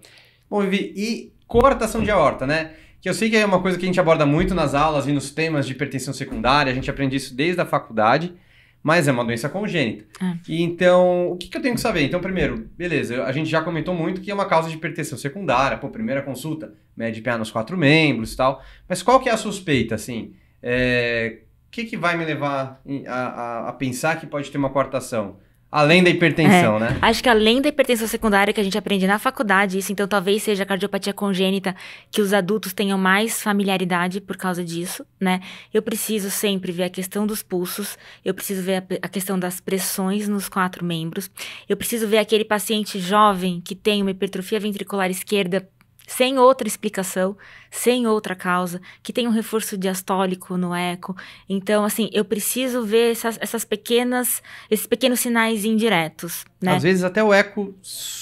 Bom, Vivi, e cortação de aorta, né? Que eu sei que é uma coisa que a gente aborda muito nas aulas e nos temas de hipertensão secundária, a gente aprende isso desde a faculdade, mas é uma doença congênita. É. E então, o que, que eu tenho que saber? Então, primeiro, beleza, a gente já comentou muito que é uma causa de hipertensão secundária, pô, primeira consulta, mede PA nos quatro membros e tal, mas qual que é a suspeita, assim? É, que, que vai me levar a, a, a pensar que pode ter uma coartação? Além da hipertensão, é, né? Acho que além da hipertensão secundária que a gente aprende na faculdade, isso então talvez seja a cardiopatia congênita que os adultos tenham mais familiaridade por causa disso, né? Eu preciso sempre ver a questão dos pulsos, eu preciso ver a, a questão das pressões nos quatro membros, eu preciso ver aquele paciente jovem que tem uma hipertrofia ventricular esquerda sem outra explicação, sem outra causa, que tem um reforço diastólico no eco. Então, assim, eu preciso ver essas, essas pequenas, esses pequenos sinais indiretos, né? Às vezes até o eco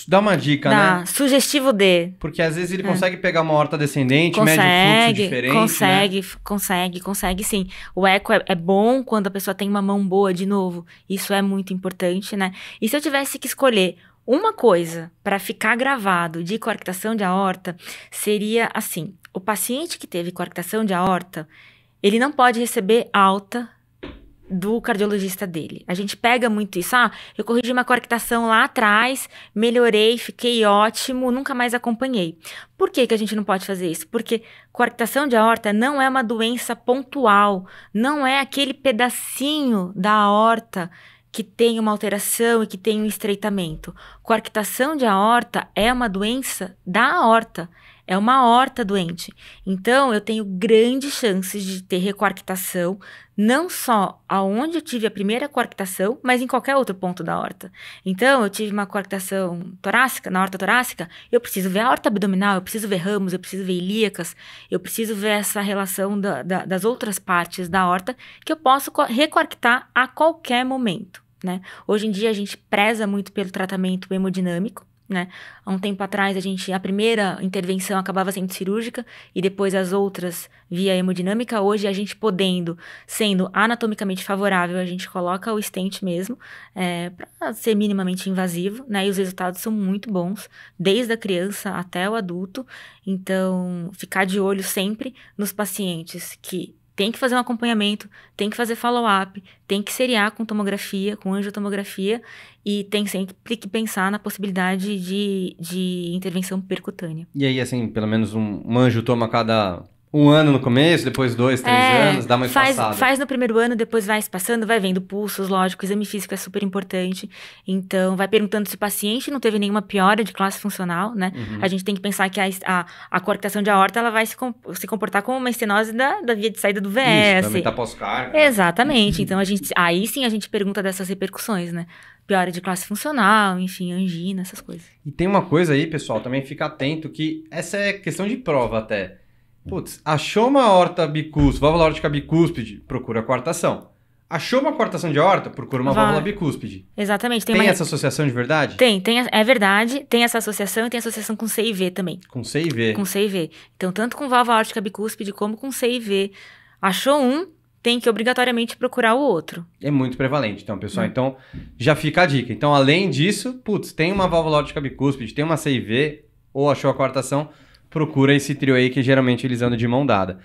dá uma dica, dá, né? Sugestivo de. Porque às vezes ele é. consegue pegar uma horta descendente, consegue, mede um fluxo diferente, Consegue, né? consegue, consegue sim. O eco é, é bom quando a pessoa tem uma mão boa de novo. Isso é muito importante, né? E se eu tivesse que escolher uma coisa para ficar gravado de coarctação de aorta seria assim: o paciente que teve coarctação de aorta, ele não pode receber alta do cardiologista dele. A gente pega muito isso. Ah, eu corrigi uma coarctação lá atrás, melhorei, fiquei ótimo, nunca mais acompanhei. Por que, que a gente não pode fazer isso? Porque coarctação de aorta não é uma doença pontual, não é aquele pedacinho da aorta que tem uma alteração e que tem um estreitamento. Coarctação de aorta é uma doença da aorta, é uma aorta doente. Então, eu tenho grandes chances de ter recoarctação, não só aonde eu tive a primeira coarctação, mas em qualquer outro ponto da aorta. Então, eu tive uma coarctação torácica, na aorta torácica, eu preciso ver a aorta abdominal, eu preciso ver ramos, eu preciso ver ilíacas, eu preciso ver essa relação da, da, das outras partes da aorta que eu posso recoarctar a qualquer momento né? Hoje em dia a gente preza muito pelo tratamento hemodinâmico, né? Há um tempo atrás a gente a primeira intervenção acabava sendo cirúrgica e depois as outras via hemodinâmica. Hoje a gente podendo, sendo anatomicamente favorável, a gente coloca o stent mesmo é, para ser minimamente invasivo, né? E os resultados são muito bons, desde a criança até o adulto. Então ficar de olho sempre nos pacientes que tem que fazer um acompanhamento, tem que fazer follow-up, tem que seriar com tomografia, com angiotomografia, e tem sempre que pensar na possibilidade de, de intervenção percutânea. E aí, assim, pelo menos um, um anjo toma cada um ano no começo, depois dois, três é, anos, dá mais faz, Faz no primeiro ano, depois vai espaçando, vai vendo pulsos, lógico, exame físico é super importante. Então, vai perguntando se o paciente não teve nenhuma piora de classe funcional, né? Uhum. A gente tem que pensar que a, a, a coarctação de aorta, ela vai se, com, se comportar como uma estenose da, da via de saída do VS. Isso, também tá pós-carga. Exatamente. então, a gente, aí sim a gente pergunta dessas repercussões, né? piora de classe funcional, enfim, angina, essas coisas. E tem uma coisa aí, pessoal, também fica atento que essa é questão de prova até. Putz, achou uma horta bicúspide, válvula órtica bicúspide, procura a quartação. Achou uma quartação de horta, procura uma válvula, bicúspide. Exatamente. Tem, tem uma... essa associação de verdade? Tem, tem, é verdade. Tem essa associação e tem associação com CIV também. Com CIV. Com CIV. Então, tanto com válvula órtica bicúspide como com CIV. Achou um, tem que obrigatoriamente procurar o outro. É muito prevalente, então, pessoal. Hum. Então, já fica a dica. Então, além disso, putz, tem uma válvula órtica bicúspide, tem uma CIV, ou achou a quartação? procura esse trio aí que geralmente eles andam de mão dada.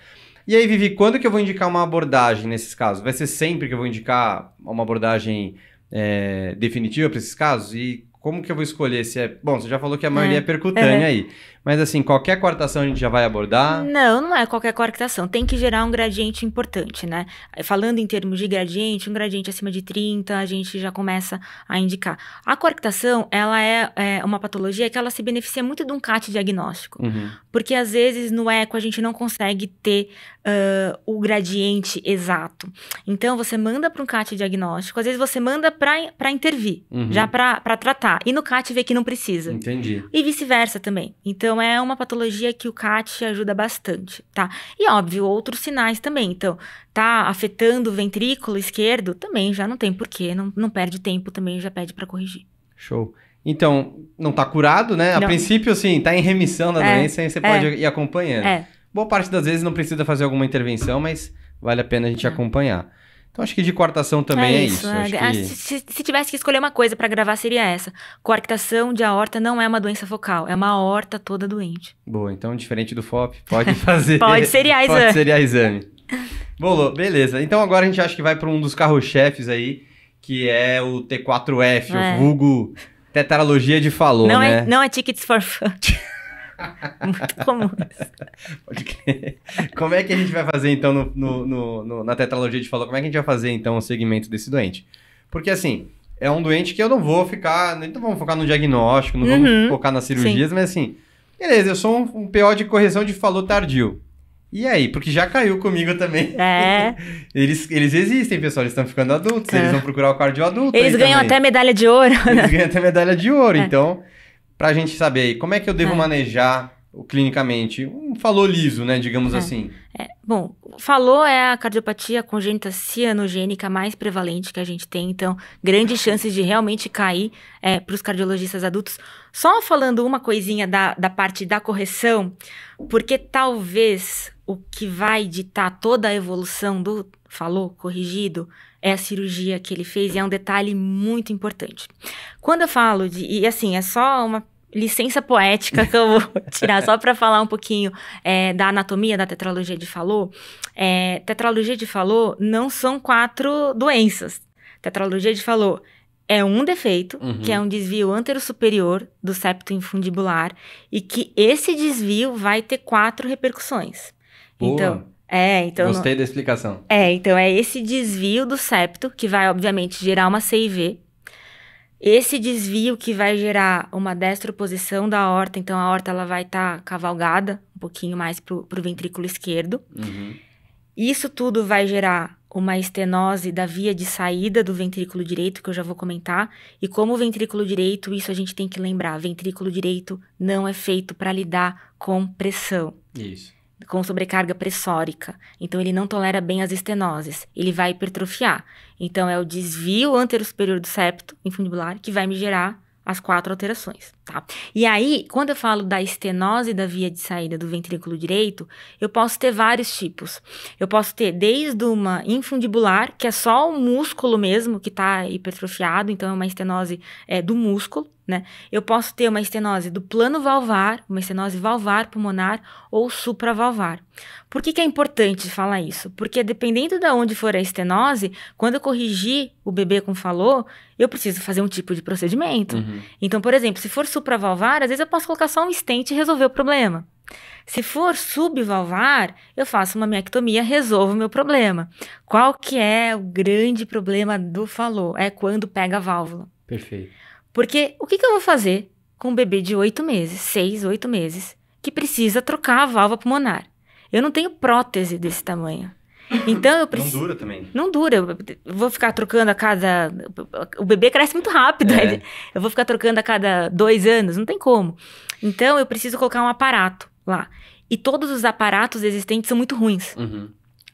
E aí, Vivi, quando que eu vou indicar uma abordagem nesses casos? Vai ser sempre que eu vou indicar uma abordagem é, definitiva para esses casos? E como que eu vou escolher se é. Bom, você já falou que a maioria é, é percutânea é. aí. Mas assim, qualquer quartação a gente já vai abordar? Não, não é qualquer quartação. Tem que gerar um gradiente importante, né? Falando em termos de gradiente, um gradiente acima de 30, a gente já começa a indicar. A quartação, ela é, é, uma patologia que ela se beneficia muito de um CAT diagnóstico. Uhum. Porque às vezes no eco a gente não consegue ter uh, o gradiente exato. Então você manda para um CAT diagnóstico, às vezes você manda para intervir, uhum. já para tratar. E no CAT vê que não precisa. Entendi. E vice-versa também. Então, então, é uma patologia que o CAT ajuda bastante, tá? E, óbvio, outros sinais também. Então, tá afetando o ventrículo esquerdo, também já não tem porquê, não, não perde tempo também, já pede para corrigir. Show. Então, não tá curado, né? A princípio, assim, tá em remissão da é, doença e você é. pode ir acompanhando. É. Boa parte das vezes não precisa fazer alguma intervenção, mas vale a pena a gente é. acompanhar. Então acho que de quartação também é, é isso. É isso. Ah, que... se, se, tivesse que escolher uma coisa para gravar seria essa. Coarctação de aorta não é uma doença focal, é uma aorta toda doente. Boa, então diferente do FOP, pode fazer. pode seriar exame. Pode seriar exame. Bolou, beleza. Então agora a gente acha que vai para um dos carro-chefes aí, que é o T4F, é. o vulgo tetralogia de falou, não é né? É, não é tickets for fun. Muito comum. Pode crer. Como é que a gente vai fazer, então, no, no, no, no na tetralogia de falou, como é que a gente vai fazer, então, o segmento desse doente? Porque, assim, é um doente que eu não vou ficar. Então vamos focar no diagnóstico, não uhum, vamos focar nas cirurgias, sim. mas assim, beleza, eu sou um, um, PO de correção de falou tardio. E aí? Porque já caiu comigo também. É. eles, eles existem, pessoal. Eles estão ficando adultos. É. Eles vão procurar o cardio adulto. Eles ganham também. até medalha de ouro. Eles ganham até medalha de ouro. É. Então, para a gente saber aí, como é que eu devo é. manejar clinicamente? Um falou liso, né, digamos é. assim. É. Bom, falou é a cardiopatia congênita cianogênica mais prevalente que a gente tem, então grandes chances de realmente cair é, para os cardiologistas adultos. Só falando uma coisinha da, da parte da correção, porque talvez o que vai ditar toda a evolução do falou corrigido é a cirurgia que ele fez e é um detalhe muito importante. Quando eu falo de. E assim, é só uma licença poética que eu vou tirar só para falar um pouquinho é, da anatomia da tetralogia de Fallot. É, tetralogia de Fallot não são quatro doenças. Tetralogia de Fallot é um defeito, uhum. que é um desvio anterosuperior do septo infundibular, e que esse desvio vai ter quatro repercussões. Boa. Então, é, então. Gostei não... da explicação. É, então é esse desvio do septo que vai, obviamente, gerar uma CIV. Esse desvio que vai gerar uma destroposição da horta, então a horta ela vai estar tá cavalgada um pouquinho mais pro, o ventrículo esquerdo. Uhum. Isso tudo vai gerar uma estenose da via de saída do ventrículo direito, que eu já vou comentar. E como o ventrículo direito, isso a gente tem que lembrar: ventrículo direito não é feito para lidar com pressão. Isso com sobrecarga pressórica. Então, ele não tolera bem as estenoses. Ele vai hipertrofiar. Então, é o desvio anterosuperior do septo infundibular que vai me gerar as quatro alterações, tá? E aí, quando eu falo da estenose da via de saída do ventrículo direito, eu posso ter vários tipos. Eu posso ter desde uma infundibular, que é só o músculo mesmo que está hipertrofiado, então é uma estenose é, do músculo, né? Eu posso ter uma estenose do plano valvar, uma estenose valvar pulmonar ou supravalvar. Por que, que é importante falar isso? Porque dependendo de onde for a estenose, quando eu corrigir o bebê com falou, eu preciso fazer um tipo de procedimento. Uhum. Então, por exemplo, se for supravalvar, às vezes eu posso colocar só um estente e resolver o problema. Se for subvalvar, eu faço uma miectomia, resolvo o meu problema. Qual que é o grande problema do falou? É quando pega a válvula. Perfeito. Porque o que, que eu vou fazer com um bebê de oito meses, seis, oito meses, que precisa trocar a válvula pulmonar? Eu não tenho prótese desse tamanho. Então eu preciso. Não dura também. Não dura. Eu vou ficar trocando a cada. O bebê cresce muito rápido. É. Eu vou ficar trocando a cada dois anos. Não tem como. Então eu preciso colocar um aparato lá. E todos os aparatos existentes são muito ruins. Uhum.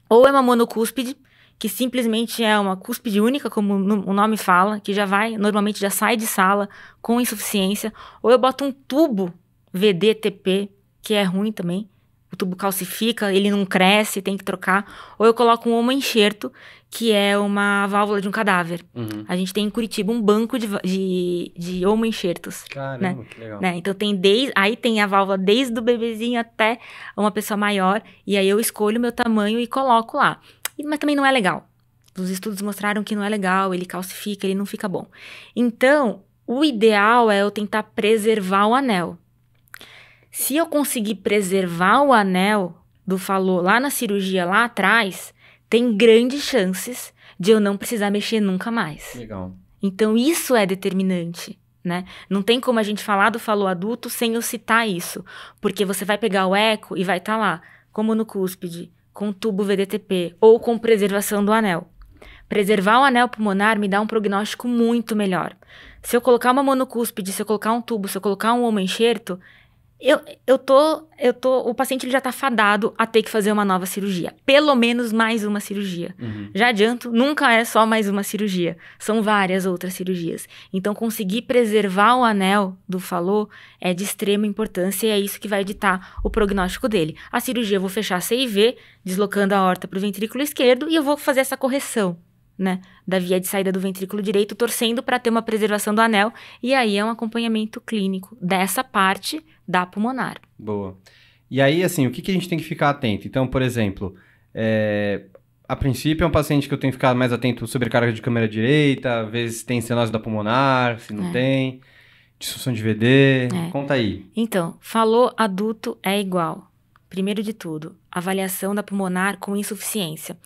Ou é uma monocúspide, que simplesmente é uma cúspide única, como o nome fala, que já vai, normalmente já sai de sala com insuficiência, ou eu boto um tubo VDTP, que é ruim também, o tubo calcifica, ele não cresce, tem que trocar, ou eu coloco um enxerto que é uma válvula de um cadáver. Uhum. A gente tem em Curitiba um banco de, de, de enxertos, né? Caramba, né? que legal. Né? Então tem desde, aí tem a válvula desde o bebezinho até uma pessoa maior, e aí eu escolho o meu tamanho e coloco lá mas também não é legal. Os estudos mostraram que não é legal, ele calcifica, ele não fica bom. Então, o ideal é eu tentar preservar o anel. Se eu conseguir preservar o anel do falou lá na cirurgia lá atrás, tem grandes chances de eu não precisar mexer nunca mais. Legal. Então isso é determinante, né? Não tem como a gente falar do falou adulto sem eu citar isso, porque você vai pegar o eco e vai estar tá lá, como no cúspide, com tubo VDTP ou com preservação do anel. Preservar o anel pulmonar me dá um prognóstico muito melhor. Se eu colocar uma monocúspide, se eu colocar um tubo, se eu colocar um homo enxerto, eu, eu tô, eu tô, o paciente ele já tá fadado a ter que fazer uma nova cirurgia, pelo menos mais uma cirurgia. Uhum. Já adianto, nunca é só mais uma cirurgia, são várias outras cirurgias. Então conseguir preservar o anel do falou é de extrema importância e é isso que vai editar o prognóstico dele. A cirurgia eu vou fechar a CIV, deslocando a horta para o ventrículo esquerdo e eu vou fazer essa correção né, da via é de saída do ventrículo direito, torcendo para ter uma preservação do anel, e aí é um acompanhamento clínico dessa parte da pulmonar. Boa. E aí, assim, o que, que a gente tem que ficar atento? Então, por exemplo, é, a princípio é um paciente que eu tenho que ficar mais atento sobre carga de câmera direita, às vezes tem estenose da pulmonar, se não é. tem, disfunção de VD, é. conta aí. Então, falou adulto é igual. Primeiro de tudo, avaliação da pulmonar com insuficiência.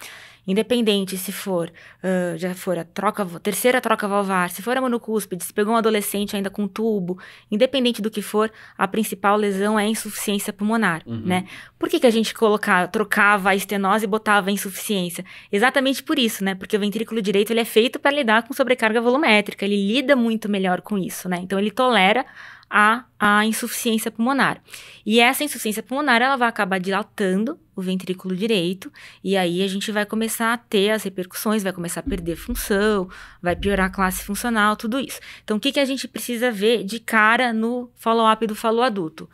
Independente se for, uh, já for a troca, terceira troca valvar, se for a monocúspide, se pegou um adolescente ainda com tubo, independente do que for, a principal lesão é insuficiência pulmonar, uhum. né? Por que, que a gente colocar trocava a estenose e botava a insuficiência? Exatamente por isso, né? Porque o ventrículo direito ele é feito para lidar com sobrecarga volumétrica, ele lida muito melhor com isso, né? Então ele tolera a, a insuficiência pulmonar. E essa insuficiência pulmonar, ela vai acabar dilatando o ventrículo direito, e aí a gente vai começar a ter as repercussões, vai começar a perder função, vai piorar a classe funcional, tudo isso. Então, o que, que a gente precisa ver de cara no follow-up do falo adulto?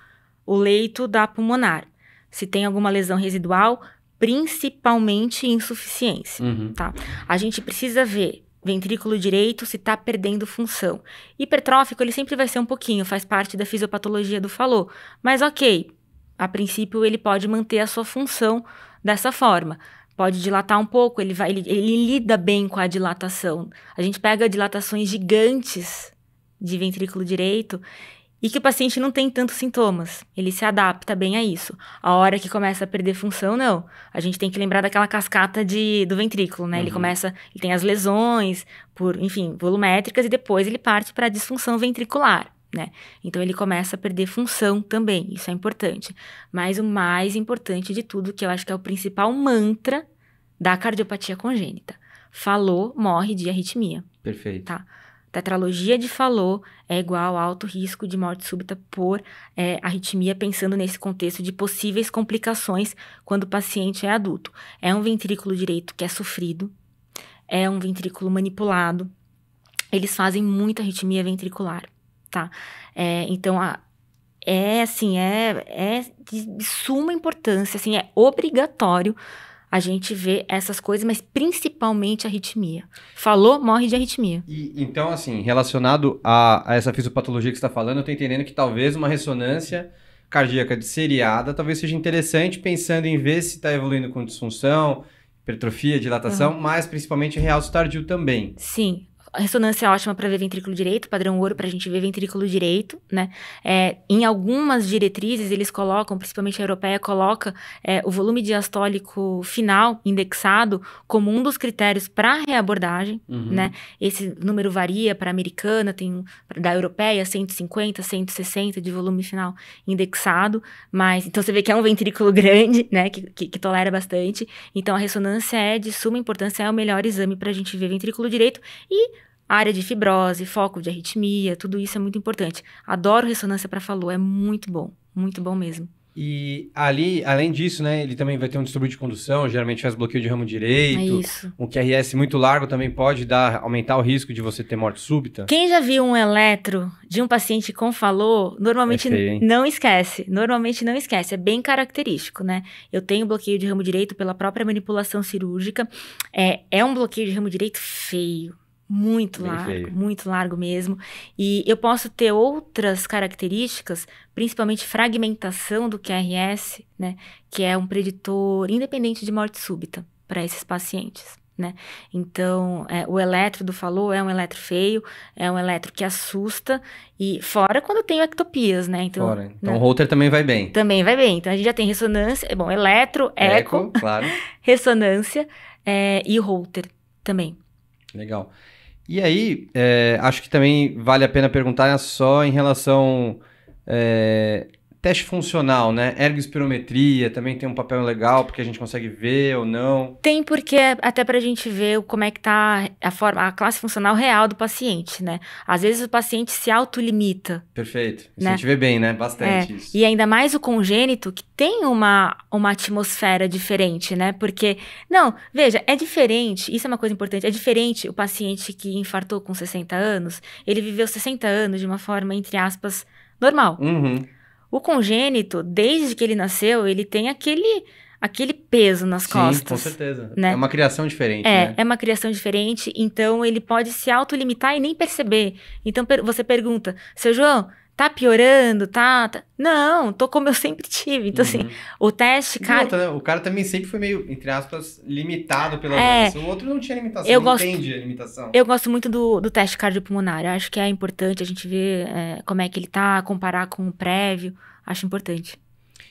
O leito da pulmonar. Se tem alguma lesão residual, principalmente insuficiência, uhum. tá? A gente precisa ver ventrículo direito se está perdendo função. Hipertrófico ele sempre vai ser um pouquinho, faz parte da fisiopatologia do falô, mas ok, a princípio ele pode manter a sua função dessa forma. Pode dilatar um pouco, ele, vai, ele, ele lida bem com a dilatação. A gente pega dilatações gigantes de ventrículo direito e que o paciente não tem tantos sintomas. Ele se adapta bem a isso. A hora que começa a perder função, não. A gente tem que lembrar daquela cascata de, do ventrículo, né? Uhum. Ele começa, ele tem as lesões, por, enfim, volumétricas, e depois ele parte para a disfunção ventricular. Né? Então ele começa a perder função também, isso é importante. Mas o mais importante de tudo, que eu acho que é o principal mantra da cardiopatia congênita. Falou, morre de arritmia. Perfeito. Tá? Tetralogia de falou é igual a alto risco de morte súbita por é, arritmia, pensando nesse contexto de possíveis complicações quando o paciente é adulto. É um ventrículo direito que é sofrido, é um ventrículo manipulado, eles fazem muita arritmia ventricular, tá? É, então, a, é assim, é, é de suma importância, assim, é obrigatório a gente vê essas coisas, mas principalmente a arritmia. Falou, morre de arritmia. E, então, assim, relacionado a, a essa fisiopatologia que você está falando, eu estou entendendo que talvez uma ressonância cardíaca de seriada talvez seja interessante, pensando em ver se está evoluindo com disfunção, hipertrofia, dilatação, uhum. mas principalmente realço tardio também. Sim, ressonância é ótima para ver ventrículo direito, padrão ouro para a gente ver ventrículo direito, né? É, em algumas diretrizes eles colocam, principalmente a europeia, coloca é, o volume diastólico final indexado como um dos critérios para reabordagem, uhum. né? Esse número varia para a americana, tem da europeia 150, 160 de volume final indexado, mas então você vê que é um ventrículo grande, né? Que, que, que tolera bastante. Então a ressonância é de suma importância, é o melhor exame para a gente ver ventrículo direito e área de fibrose, foco de arritmia, tudo isso é muito importante. Adoro ressonância para falou, é muito bom, muito bom mesmo. E ali, além disso, né, ele também vai ter um distúrbio de condução, geralmente faz bloqueio de ramo direito. É isso. Um QRS muito largo também pode dar, aumentar o risco de você ter morte súbita. Quem já viu um eletro de um paciente com falou, normalmente é feio, não esquece. Normalmente não esquece, é bem característico, né? Eu tenho bloqueio de ramo direito pela própria manipulação cirúrgica. É, é um bloqueio de ramo direito feio muito Bem largo, feio. muito largo mesmo. E eu posso ter outras características, principalmente fragmentação do QRS, né, que é um preditor independente de morte súbita para esses pacientes. Né? Então, é, o elétrodo falou, é um eletro feio, é um eletro que assusta, e fora quando tem ectopias, né? Então, fora. então né? o Holter também vai bem. Também vai bem. Então a gente já tem ressonância, bom, eletro, eco, eco claro. ressonância é, e Holter também. Legal. E aí, é, acho que também vale a pena perguntar só em relação é, teste funcional, né? Ergospirometria também tem um papel legal porque a gente consegue ver ou não. Tem porque até para a gente ver como é que tá a forma, a classe funcional real do paciente, né? Às vezes o paciente se autolimita. Perfeito. Isso né? a gente vê bem, né? Bastante é. isso. E ainda mais o congênito que tem uma uma atmosfera diferente, né? Porque não, veja, é diferente, isso é uma coisa importante, é diferente o paciente que infartou com 60 anos, ele viveu 60 anos de uma forma entre aspas normal. Uhum. O congênito, desde que ele nasceu, ele tem aquele aquele peso nas Sim, costas. Com certeza. Né? É uma criação diferente. É, né? é uma criação diferente, então ele pode se autolimitar e nem perceber. Então per você pergunta, seu João, tá piorando, tá, tá, Não, tô como eu sempre tive. Então, assim, uhum. assim, o teste, cara. Tá Outra, O cara também sempre foi meio, entre aspas, limitado pela é, doença. O outro não tinha limitação, eu não gosto, entende a limitação. Eu gosto muito do, do teste cardiopulmonar. Eu acho que é importante a gente ver é, como é que ele tá, comparar com o prévio. Acho importante.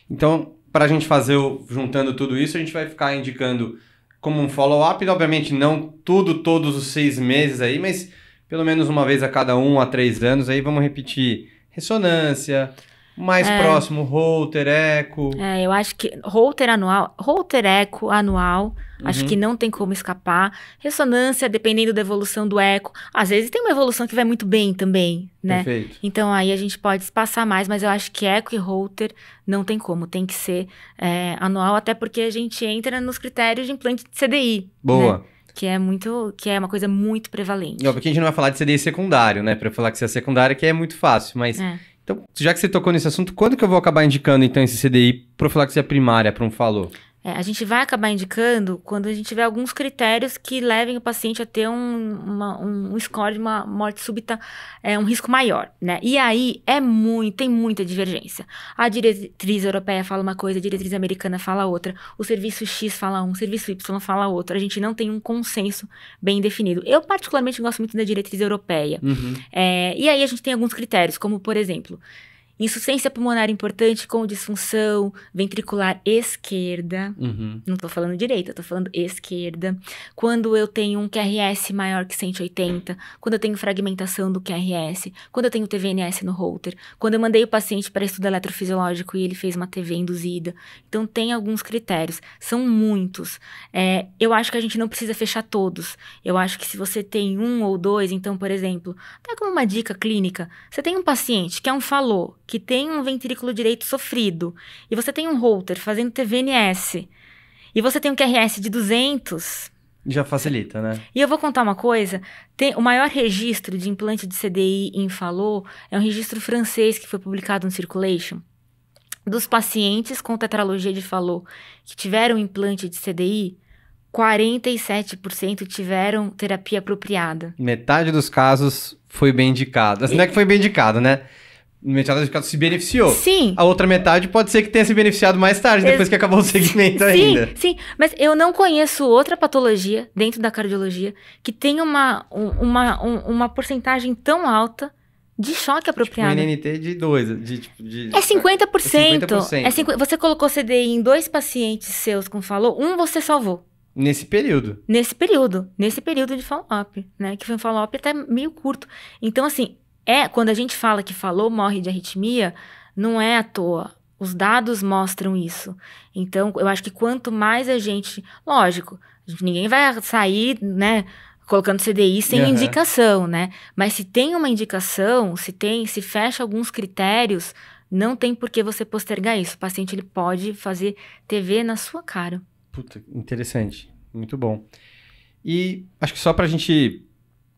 Então, pra gente fazer, o, juntando tudo isso, a gente vai ficar indicando como um follow-up, obviamente não tudo, todos os seis meses aí, mas pelo menos uma vez a cada um a três anos aí, vamos repetir ressonância, mais é. próximo, Holter, Eco. É, eu acho que Holter anual, Holter Eco anual, uhum. acho que não tem como escapar. Ressonância, dependendo da evolução do Eco. Às vezes tem uma evolução que vai muito bem também, né? Perfeito. Então aí a gente pode espaçar mais, mas eu acho que Eco e Holter não tem como, tem que ser é, anual, até porque a gente entra nos critérios de implante de CDI. Boa. Né? que é muito, que é uma coisa muito prevalente. E óbvio que a gente não vai falar de CDI secundário, né? Para falar que você é secundário, que é muito fácil, mas é. então, já que você tocou nesse assunto, quando que eu vou acabar indicando então esse CDI profilaxia primária para um falou? É, a gente vai acabar indicando quando a gente tiver alguns critérios que levem o paciente a ter um, uma, um score de uma morte súbita, é, um risco maior, né? E aí é muito, tem muita divergência. A diretriz europeia fala uma coisa, a diretriz americana fala outra, o serviço X fala um, o serviço Y fala outro. A gente não tem um consenso bem definido. Eu, particularmente, gosto muito da diretriz europeia. Uhum. É, e aí a gente tem alguns critérios, como, por exemplo, Insuficiência pulmonar importante com disfunção ventricular esquerda. Uhum. Não estou falando direita, estou falando esquerda. Quando eu tenho um QRS maior que 180, quando eu tenho fragmentação do QRS, quando eu tenho TVNS no holter, quando eu mandei o paciente para estudo eletrofisiológico e ele fez uma TV induzida. Então, tem alguns critérios, são muitos. É, eu acho que a gente não precisa fechar todos. Eu acho que se você tem um ou dois, então, por exemplo, tá como uma dica clínica. Você tem um paciente que é um falou, que tem um ventrículo direito sofrido, e você tem um Holter fazendo TVNS, e você tem um QRS de 200... Já facilita, né? E eu vou contar uma coisa. Tem, o maior registro de implante de CDI em Falou é um registro francês que foi publicado no Circulation. Dos pacientes com tetralogia de Falou que tiveram implante de CDI, 47% tiveram terapia apropriada. Metade dos casos foi bem indicado Assim, e... Não é que foi bem indicado, né? metade do mercado se beneficiou. Sim. A outra metade pode ser que tenha se beneficiado mais tarde, Ex depois que acabou o segmento sim, ainda. Sim, Sim. mas eu não conheço outra patologia dentro da cardiologia que tenha uma, uma, uma porcentagem tão alta de choque tipo, tipo, apropriado. Tipo, um NNT de 2, de, tipo, de... É 50%. É 50%. É 50 você colocou CDI em dois pacientes seus com falou, um você salvou. Nesse período. Nesse período. Nesse período de follow-up, né? Que foi um follow-up até meio curto. Então, assim, é, quando a gente fala que falou morre de arritmia, não é à toa. Os dados mostram isso. Então, eu acho que quanto mais a gente. Lógico, ninguém vai sair, né? Colocando CDI sem uhum. indicação, né? Mas se tem uma indicação, se tem, se fecha alguns critérios, não tem por que você postergar isso. O paciente ele pode fazer TV na sua cara. Puta, interessante. Muito bom. E acho que só para a gente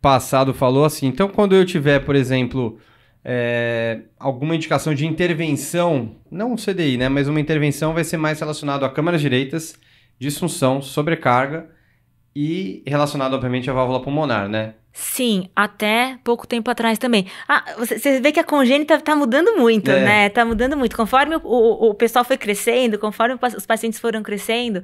passado falou assim. Então, quando eu tiver, por exemplo, é, alguma indicação de intervenção, não um CDI, né? Mas uma intervenção vai ser mais relacionado a câmaras direitas, disfunção, sobrecarga e relacionado, obviamente, à válvula pulmonar, né? Sim, até pouco tempo atrás também. Ah, você, você vê que a congênita está tá mudando muito, é. né? Está mudando muito. Conforme o, o, o pessoal foi crescendo, conforme os pacientes foram crescendo,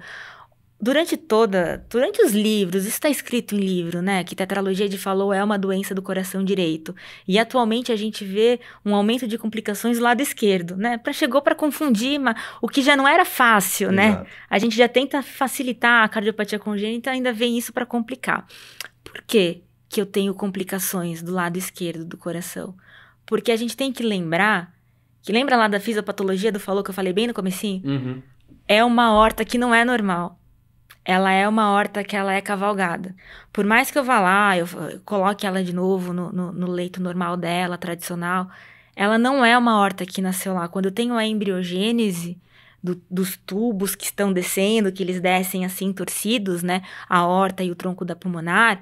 durante toda, durante os livros, isso está escrito em livro, né? Que tetralogia de Fallot é uma doença do coração direito. E atualmente a gente vê um aumento de complicações do lado esquerdo, né? Pra, chegou para confundir, mas o que já não era fácil, né. Exato. né? A gente já tenta facilitar a cardiopatia congênita, ainda vem isso para complicar. Por quê que eu tenho complicações do lado esquerdo do coração? Porque a gente tem que lembrar, que lembra lá da fisiopatologia do Fallot que eu falei bem no comecinho? Uhum. É uma horta que não é normal ela é uma horta que ela é cavalgada. Por mais que eu vá lá, eu coloque ela de novo no, no, no leito normal dela, tradicional, ela não é uma horta que nasceu lá. Quando eu tenho a embriogênese do, dos tubos que estão descendo, que eles descem assim torcidos, né? A horta e o tronco da pulmonar,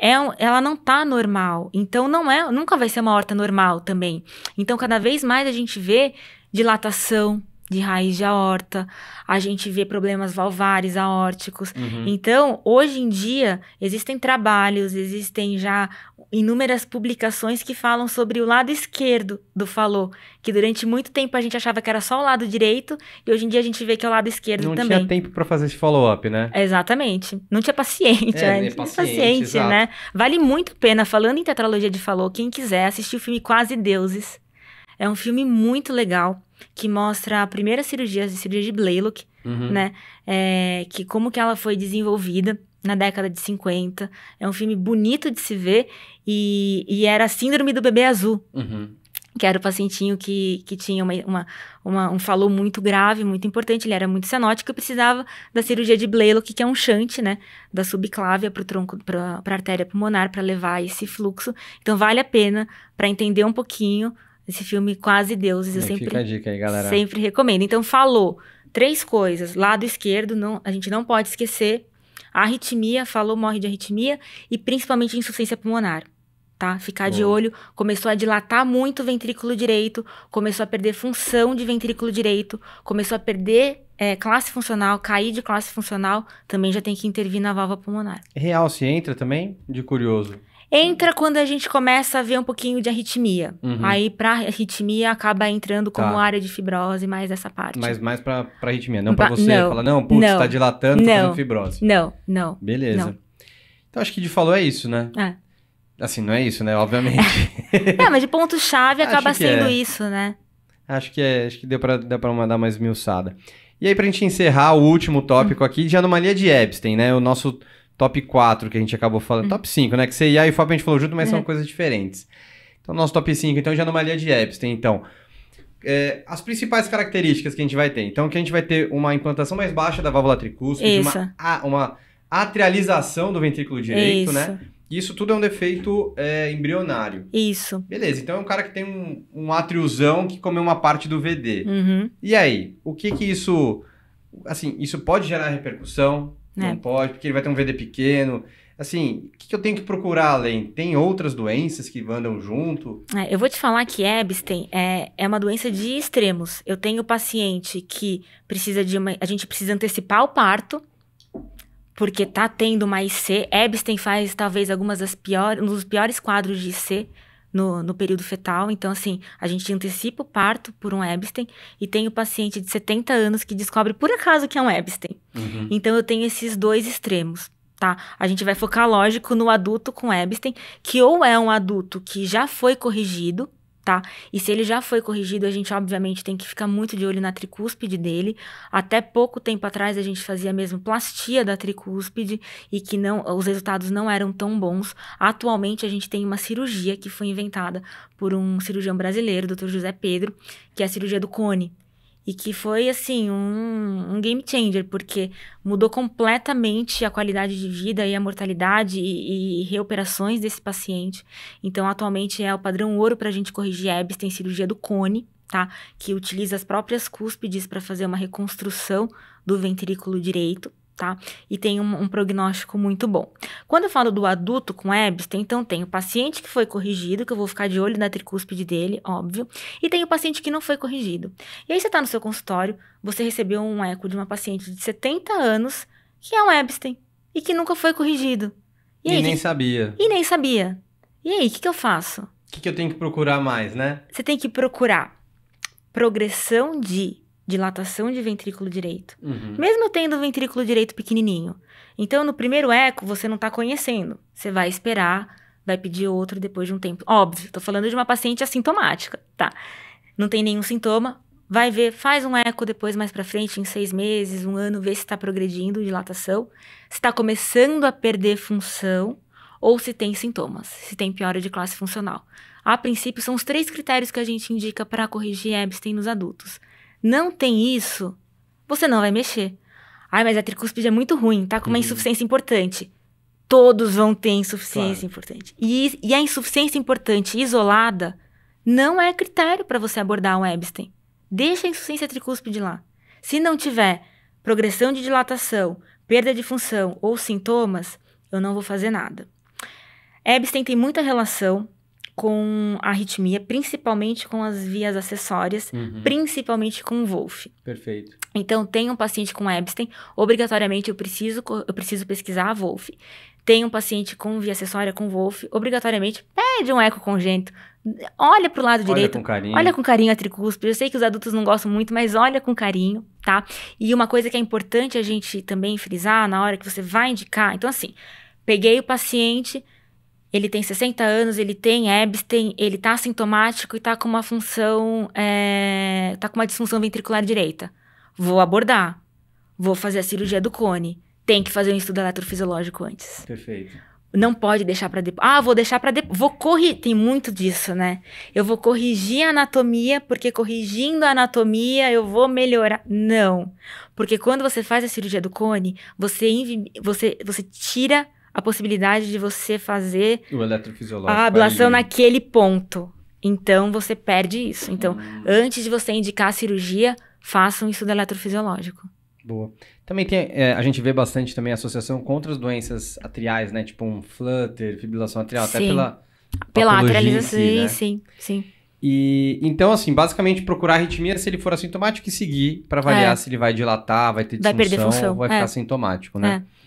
é, ela não tá normal. Então não é, nunca vai ser uma horta normal também. Então cada vez mais a gente vê dilatação de raiz de aorta, a gente vê problemas valvares aórticos. Uhum. Então, hoje em dia, existem trabalhos, existem já inúmeras publicações que falam sobre o lado esquerdo do falou, que durante muito tempo a gente achava que era só o lado direito e hoje em dia a gente vê que é o lado esquerdo Não também. Não tinha tempo para fazer esse follow-up, né? Exatamente. Não tinha paciente, é, né? é paciente, paciente né? Vale muito a pena falando em tetralogia de falou, quem quiser assistir o filme Quase Deuses. É um filme muito legal que mostra a primeira cirurgia, a cirurgia de Blaylock, uhum. né? É, que como que ela foi desenvolvida na década de 50. É um filme bonito de se ver e, e era a síndrome do bebê azul. Uhum. Que era o pacientinho que, que tinha uma, uma, uma um falou muito grave, muito importante, ele era muito cenótico e precisava da cirurgia de Blaylock, que é um chante, né? Da subclávia para o tronco, para a artéria pulmonar, para levar esse fluxo. Então, vale a pena para entender um pouquinho esse filme Quase Deuses, eu é, sempre... Fica a dica aí, galera. Sempre recomendo. Então, falou três coisas. Lado esquerdo, não, a gente não pode esquecer. Arritmia, falou, morre de arritmia. E principalmente insuficiência pulmonar tá? Ficar Bom. de olho. Começou a dilatar muito o ventrículo direito, começou a perder função de ventrículo direito, começou a perder é, classe funcional, cair de classe funcional, também já tem que intervir na válvula pulmonar. Real se entra também? De curioso. Entra quando a gente começa a ver um pouquinho de arritmia. Uhum. Aí, pra arritmia, acaba entrando como tá. área de fibrose, mais essa parte. Mas mais pra, pra arritmia, não pra, pra você. Fala, não, putz, não. tá dilatando, não. tá fazendo fibrose. Não, não. Beleza. Não. Então, acho que de falou é isso, né? É. Assim, não é isso, né? Obviamente. É, é mas de ponto-chave acaba sendo é. isso, né? Acho que é, acho que deu pra, deu pra mandar mais miuçada. E aí, pra gente encerrar o último tópico hum. aqui, de anomalia de Epstein, né? O nosso top 4 que a gente acabou falando, hum. top 5, né? Que CIA e FOP a gente falou junto, mas é. são coisas diferentes. Então, nosso top 5, então, de anomalia de Epstein, então. É, as principais características que a gente vai ter. Então, que a gente vai ter uma implantação mais baixa da válvula tricúspide, uma, a, uma atrialização do ventrículo direito, né? Isso. né? Isso tudo é um defeito é, embrionário. Isso. Beleza, então é um cara que tem um, um atriozão que comeu uma parte do VD. Uhum. E aí, o que que isso... Assim, isso pode gerar repercussão? Não é. pode, porque ele vai ter um VD pequeno. Assim, o que, eu tenho que procurar além? Tem outras doenças que andam junto? É, eu vou te falar que Ebstein é, é uma doença de extremos. Eu tenho paciente que precisa de uma. A gente precisa antecipar o parto, porque tá tendo uma IC. Ebstein faz talvez algumas das piores, um dos piores quadros de IC no, no período fetal. Então, assim, a gente antecipa o parto por um Epstein e tem o paciente de 70 anos que descobre por acaso que é um Epstein. Uhum. Então, eu tenho esses dois extremos. Tá? A gente vai focar, lógico, no adulto com Epstein, que ou é um adulto que já foi corrigido, tá? E se ele já foi corrigido, a gente obviamente tem que ficar muito de olho na tricúspide dele. Até pouco tempo atrás a gente fazia mesmo plastia da tricúspide e que não os resultados não eram tão bons. Atualmente a gente tem uma cirurgia que foi inventada por um cirurgião brasileiro, Dr. José Pedro, que é a cirurgia do cone e que foi assim um, um, game changer porque mudou completamente a qualidade de vida e a mortalidade e, e reoperações desse paciente. Então atualmente é o padrão ouro para a gente corrigir EBS tem cirurgia do cone, tá? Que utiliza as próprias cúspides para fazer uma reconstrução do ventrículo direito tá? E tem um, um, prognóstico muito bom. Quando eu falo do adulto com Epstein, então tem o paciente que foi corrigido, que eu vou ficar de olho na tricúspide dele, óbvio, e tem o paciente que não foi corrigido. E aí você tá no seu consultório, você recebeu um eco de uma paciente de 70 anos que é um Epstein e que nunca foi corrigido. E, e aí, nem que... sabia. E nem sabia. E aí, o que, que eu faço? O que, que eu tenho que procurar mais, né? Você tem que procurar progressão de dilatação de ventrículo direito. Uhum. Mesmo tendo o ventrículo direito pequenininho. Então, no primeiro eco, você não está conhecendo. Você vai esperar, vai pedir outro depois de um tempo. Óbvio, estou falando de uma paciente assintomática, tá? Não tem nenhum sintoma, vai ver, faz um eco depois mais para frente, em seis meses, um ano, vê se está progredindo dilatação, se está começando a perder função ou se tem sintomas, se tem piora de classe funcional. A princípio, são os três critérios que a gente indica para corrigir Epstein nos adultos não tem isso, você não vai mexer. Ai, mas a tricúspide é muito ruim, tá com uma uhum. insuficiência importante. Todos vão ter insuficiência claro. importante. E, e, a insuficiência importante isolada não é critério para você abordar um Epstein. Deixa a insuficiência tricúspide lá. Se não tiver progressão de dilatação, perda de função ou sintomas, eu não vou fazer nada. Epstein tem muita relação com a arritmia, principalmente com as vias acessórias, uhum. principalmente com o Wolf. Perfeito. Então, tem um paciente com Epstein, obrigatoriamente eu preciso, eu preciso pesquisar a Wolf. Tem um paciente com via acessória com Wolf, obrigatoriamente pede um eco congênito. Olha para o lado olha direito. Com carinho. Olha com carinho a tricúspide. Eu sei que os adultos não gostam muito, mas olha com carinho, tá? E uma coisa que é importante a gente também frisar na hora que você vai indicar. Então, assim, peguei o paciente, ele tem 60 anos, ele tem Epstein, ele tá assintomático e tá com uma função. É, tá com uma disfunção ventricular direita. Vou abordar. Vou fazer a cirurgia do cone. Tem que fazer um estudo eletrofisiológico antes. Perfeito. Não pode deixar para depois. Ah, vou deixar para depois. Vou corrigir. Tem muito disso, né? Eu vou corrigir a anatomia, porque corrigindo a anatomia eu vou melhorar. Não. Porque quando você faz a cirurgia do cone, você, você, você tira a possibilidade de você fazer a ablação naquele ponto. Então você perde isso. Então, hum. antes de você indicar a cirurgia, faça um estudo eletrofisiológico. Boa. Também tem, é, a gente vê bastante também a associação com outras doenças atriais, né? Tipo um flutter, fibrilação atrial, sim. até pela pela atrialização, si, né? sim, sim. E então assim, basicamente procurar arritmia se ele for assintomático e seguir para avaliar é. se ele vai dilatar, vai ter disfunção vai ou vai é. ficar sintomático, né? É.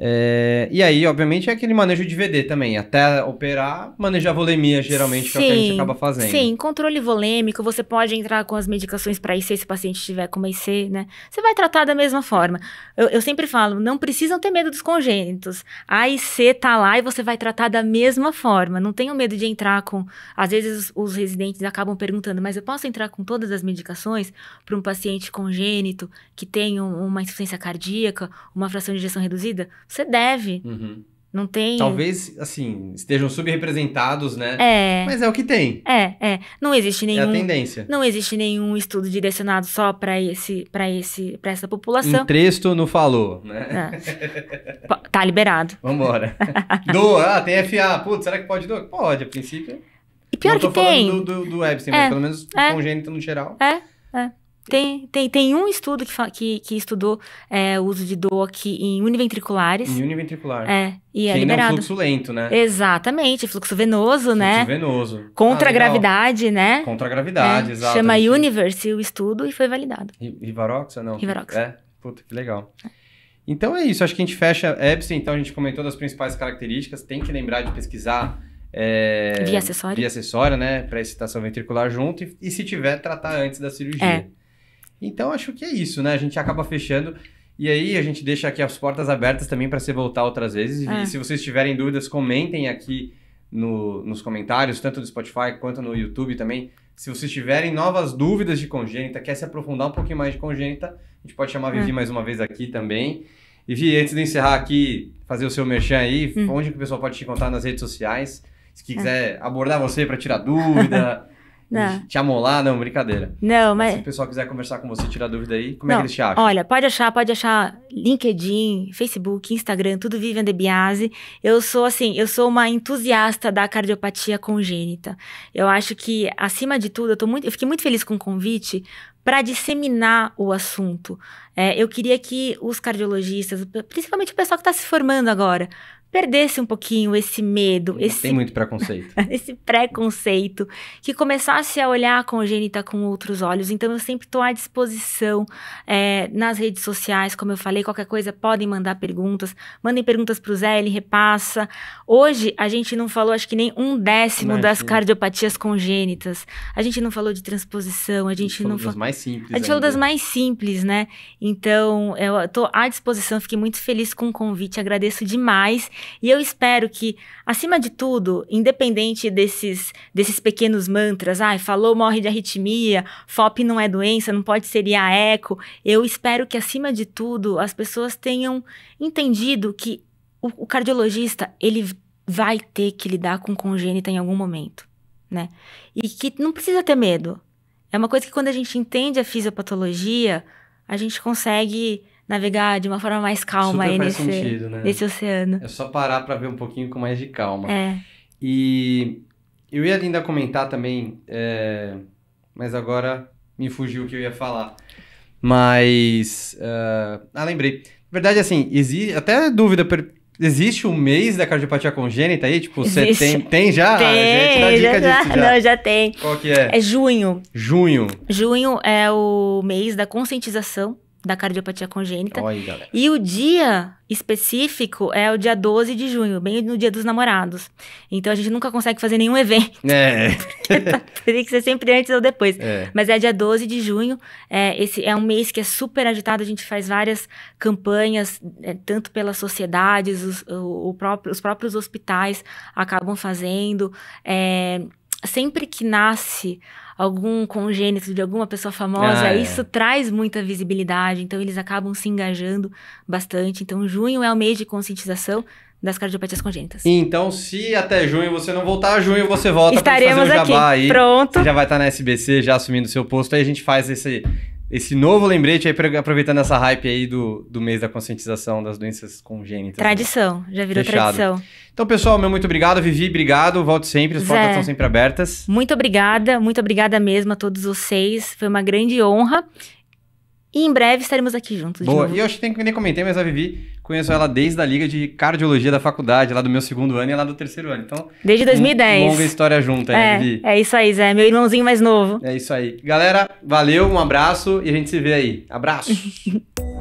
É, e aí, obviamente, é aquele manejo de VD também. Até operar, manejar volemia, geralmente, sim, que é o que a gente acaba fazendo. Sim, controle volêmico, você pode entrar com as medicações para IC se o paciente tiver com uma IC, né? Você vai tratar da mesma forma. Eu, eu sempre falo, não precisam ter medo dos congênitos. A IC tá lá e você vai tratar da mesma forma. Não tenham medo de entrar com. Às vezes os, os residentes acabam perguntando, mas eu posso entrar com todas as medicações para um paciente congênito que tem um, uma insuficiência cardíaca, uma fração de injeção reduzida? você deve. Uhum. Não tem. Talvez, assim, estejam subrepresentados, né? É. Mas é o que tem. É, é. Não existe nenhum. É a tendência. Não existe nenhum estudo direcionado só para esse, para esse, para essa população. Um trecho não falou, né? É. Tá liberado. Vambora. Doa, ah, tem FA. Putz, será que pode doar? Pode, a princípio. E pior não que tem. falando do, do, do Epstein, é. mas pelo menos é. congênito no geral. É, é. Tem, tem, tem um estudo que, que, que estudou é, o uso de aqui em univentriculares. Em univentricular. É, e é que é liberado. É um fluxo lento, né? Exatamente, fluxo venoso, fluxo né? Fluxo venoso. Contra ah, a gravidade, né? Contra a é, gravidade, é, exato. Chama Universe o estudo e foi validado. Rivaroxa, não? Rivaroxa. É, puta, que legal. É. Então é isso, acho que a gente fecha Epson, então a gente comentou das principais características, tem que lembrar de pesquisar é, via acessória, via acessória né, para excitação ventricular junto e, e, se tiver tratar antes da cirurgia. É. Então acho que é isso, né? A gente acaba fechando. E aí a gente deixa aqui as portas abertas também para você voltar outras vezes. É. E se vocês tiverem dúvidas, comentem aqui no, nos comentários, tanto do Spotify quanto no YouTube também. Se vocês tiverem novas dúvidas de congênita, quer se aprofundar um pouquinho mais de congênita, a gente pode chamar a Vivi é. mais uma vez aqui também. Vivi, antes de encerrar aqui, fazer o seu merchan aí, hum. onde que o pessoal pode te encontrar nas redes sociais? Se é. quiser é. abordar você para tirar dúvida. Não. Te amolar? Não, brincadeira. Não, mas... Se o pessoal quiser conversar com você, tirar dúvida aí, como é não, é que eles te acham? Olha, pode achar, pode achar LinkedIn, Facebook, Instagram, tudo Vivian Debiase. Eu sou, assim, eu sou uma entusiasta da cardiopatia congênita. Eu acho que, acima de tudo, eu, tô muito, eu fiquei muito feliz com o convite, para disseminar o assunto. É, eu queria que os cardiologistas, principalmente o pessoal que está se formando agora, perdesse um pouquinho esse medo, esse tem muito preconceito, esse preconceito, que começasse a olhar a congênita com outros olhos. Então eu sempre estou à disposição é, nas redes sociais, como eu falei, qualquer coisa podem mandar perguntas, mandem perguntas para o Zé, ele repassa. Hoje a gente não falou, acho que nem um décimo Imagina. das cardiopatias congênitas. A gente não falou de transposição, a gente, a gente não falou das fa... mais simples. A gente ainda. falou das mais simples, né? Então eu estou à disposição, fiquei muito feliz com o convite, agradeço demais. E eu espero que, acima de tudo, independente desses, desses pequenos mantras, ai, ah, falou, morre de arritmia, FOP não é doença, não pode ser eco, eu espero que, acima de tudo, as pessoas tenham entendido que o, o cardiologista, ele vai ter que lidar com congênita em algum momento, né? E que não precisa ter medo. É uma coisa que quando a gente entende a fisiopatologia, a gente consegue navegar de uma forma mais calma aí nesse, sentido, né? nesse oceano. É só parar para ver um pouquinho com mais de calma. É. E eu ia ainda comentar também, é... mas agora me fugiu o que eu ia falar. Mas. Uh... Ah, lembrei. Na verdade, assim, existe até dúvida. Per... Existe um mês da cardiopatia congênita aí? Tipo, você tem, tem já? Tem, ah, já, já, disso, já. Não, já tem. Qual que é? É junho. Junho. Junho é o mês da conscientização da cardiopatia congênita. Oi, E o dia específico é o dia 12 de junho, bem no dia dos namorados. Então a gente nunca consegue fazer nenhum evento. É. Tá, que ser sempre antes ou depois. É. Mas é dia 12 de junho. É, esse é um mês que é super agitado, a gente faz várias campanhas, é, tanto pelas sociedades, os, o, o próprio, os próprios hospitais acabam fazendo. É, sempre que nasce algum congênito de alguma pessoa famosa, ah, é. isso é. traz muita visibilidade, então eles acabam se engajando bastante. Então, junho é o mês de conscientização das cardiopatias congênitas. Então, se até junho você não voltar, junho você volta Estaremos fazer o jabá aqui. aí. Pronto. Você já vai estar tá na SBC, já assumindo seu posto, aí a gente faz esse esse novo lembrete aí, aproveitando essa hype aí do, do mês da conscientização das doenças congênitas. Tradição, né? já virou Fechado. tradição. Então, pessoal, meu muito obrigado, Vivi, obrigado, volto sempre, as Zé, portas estão sempre abertas. Muito obrigada, muito obrigada mesmo a todos vocês, foi uma grande honra. E em breve estaremos aqui juntos. Boa, de novo. e eu acho que nem comentei, mas a Vivi conheço ela desde a liga de cardiologia da faculdade, lá do meu segundo ano e lá do terceiro ano. Então, desde 2010. Um, longa história junta, né, é, Vivi? É isso aí, Zé, meu irmãozinho mais novo. É isso aí. Galera, valeu, um abraço e a gente se vê aí. Abraço.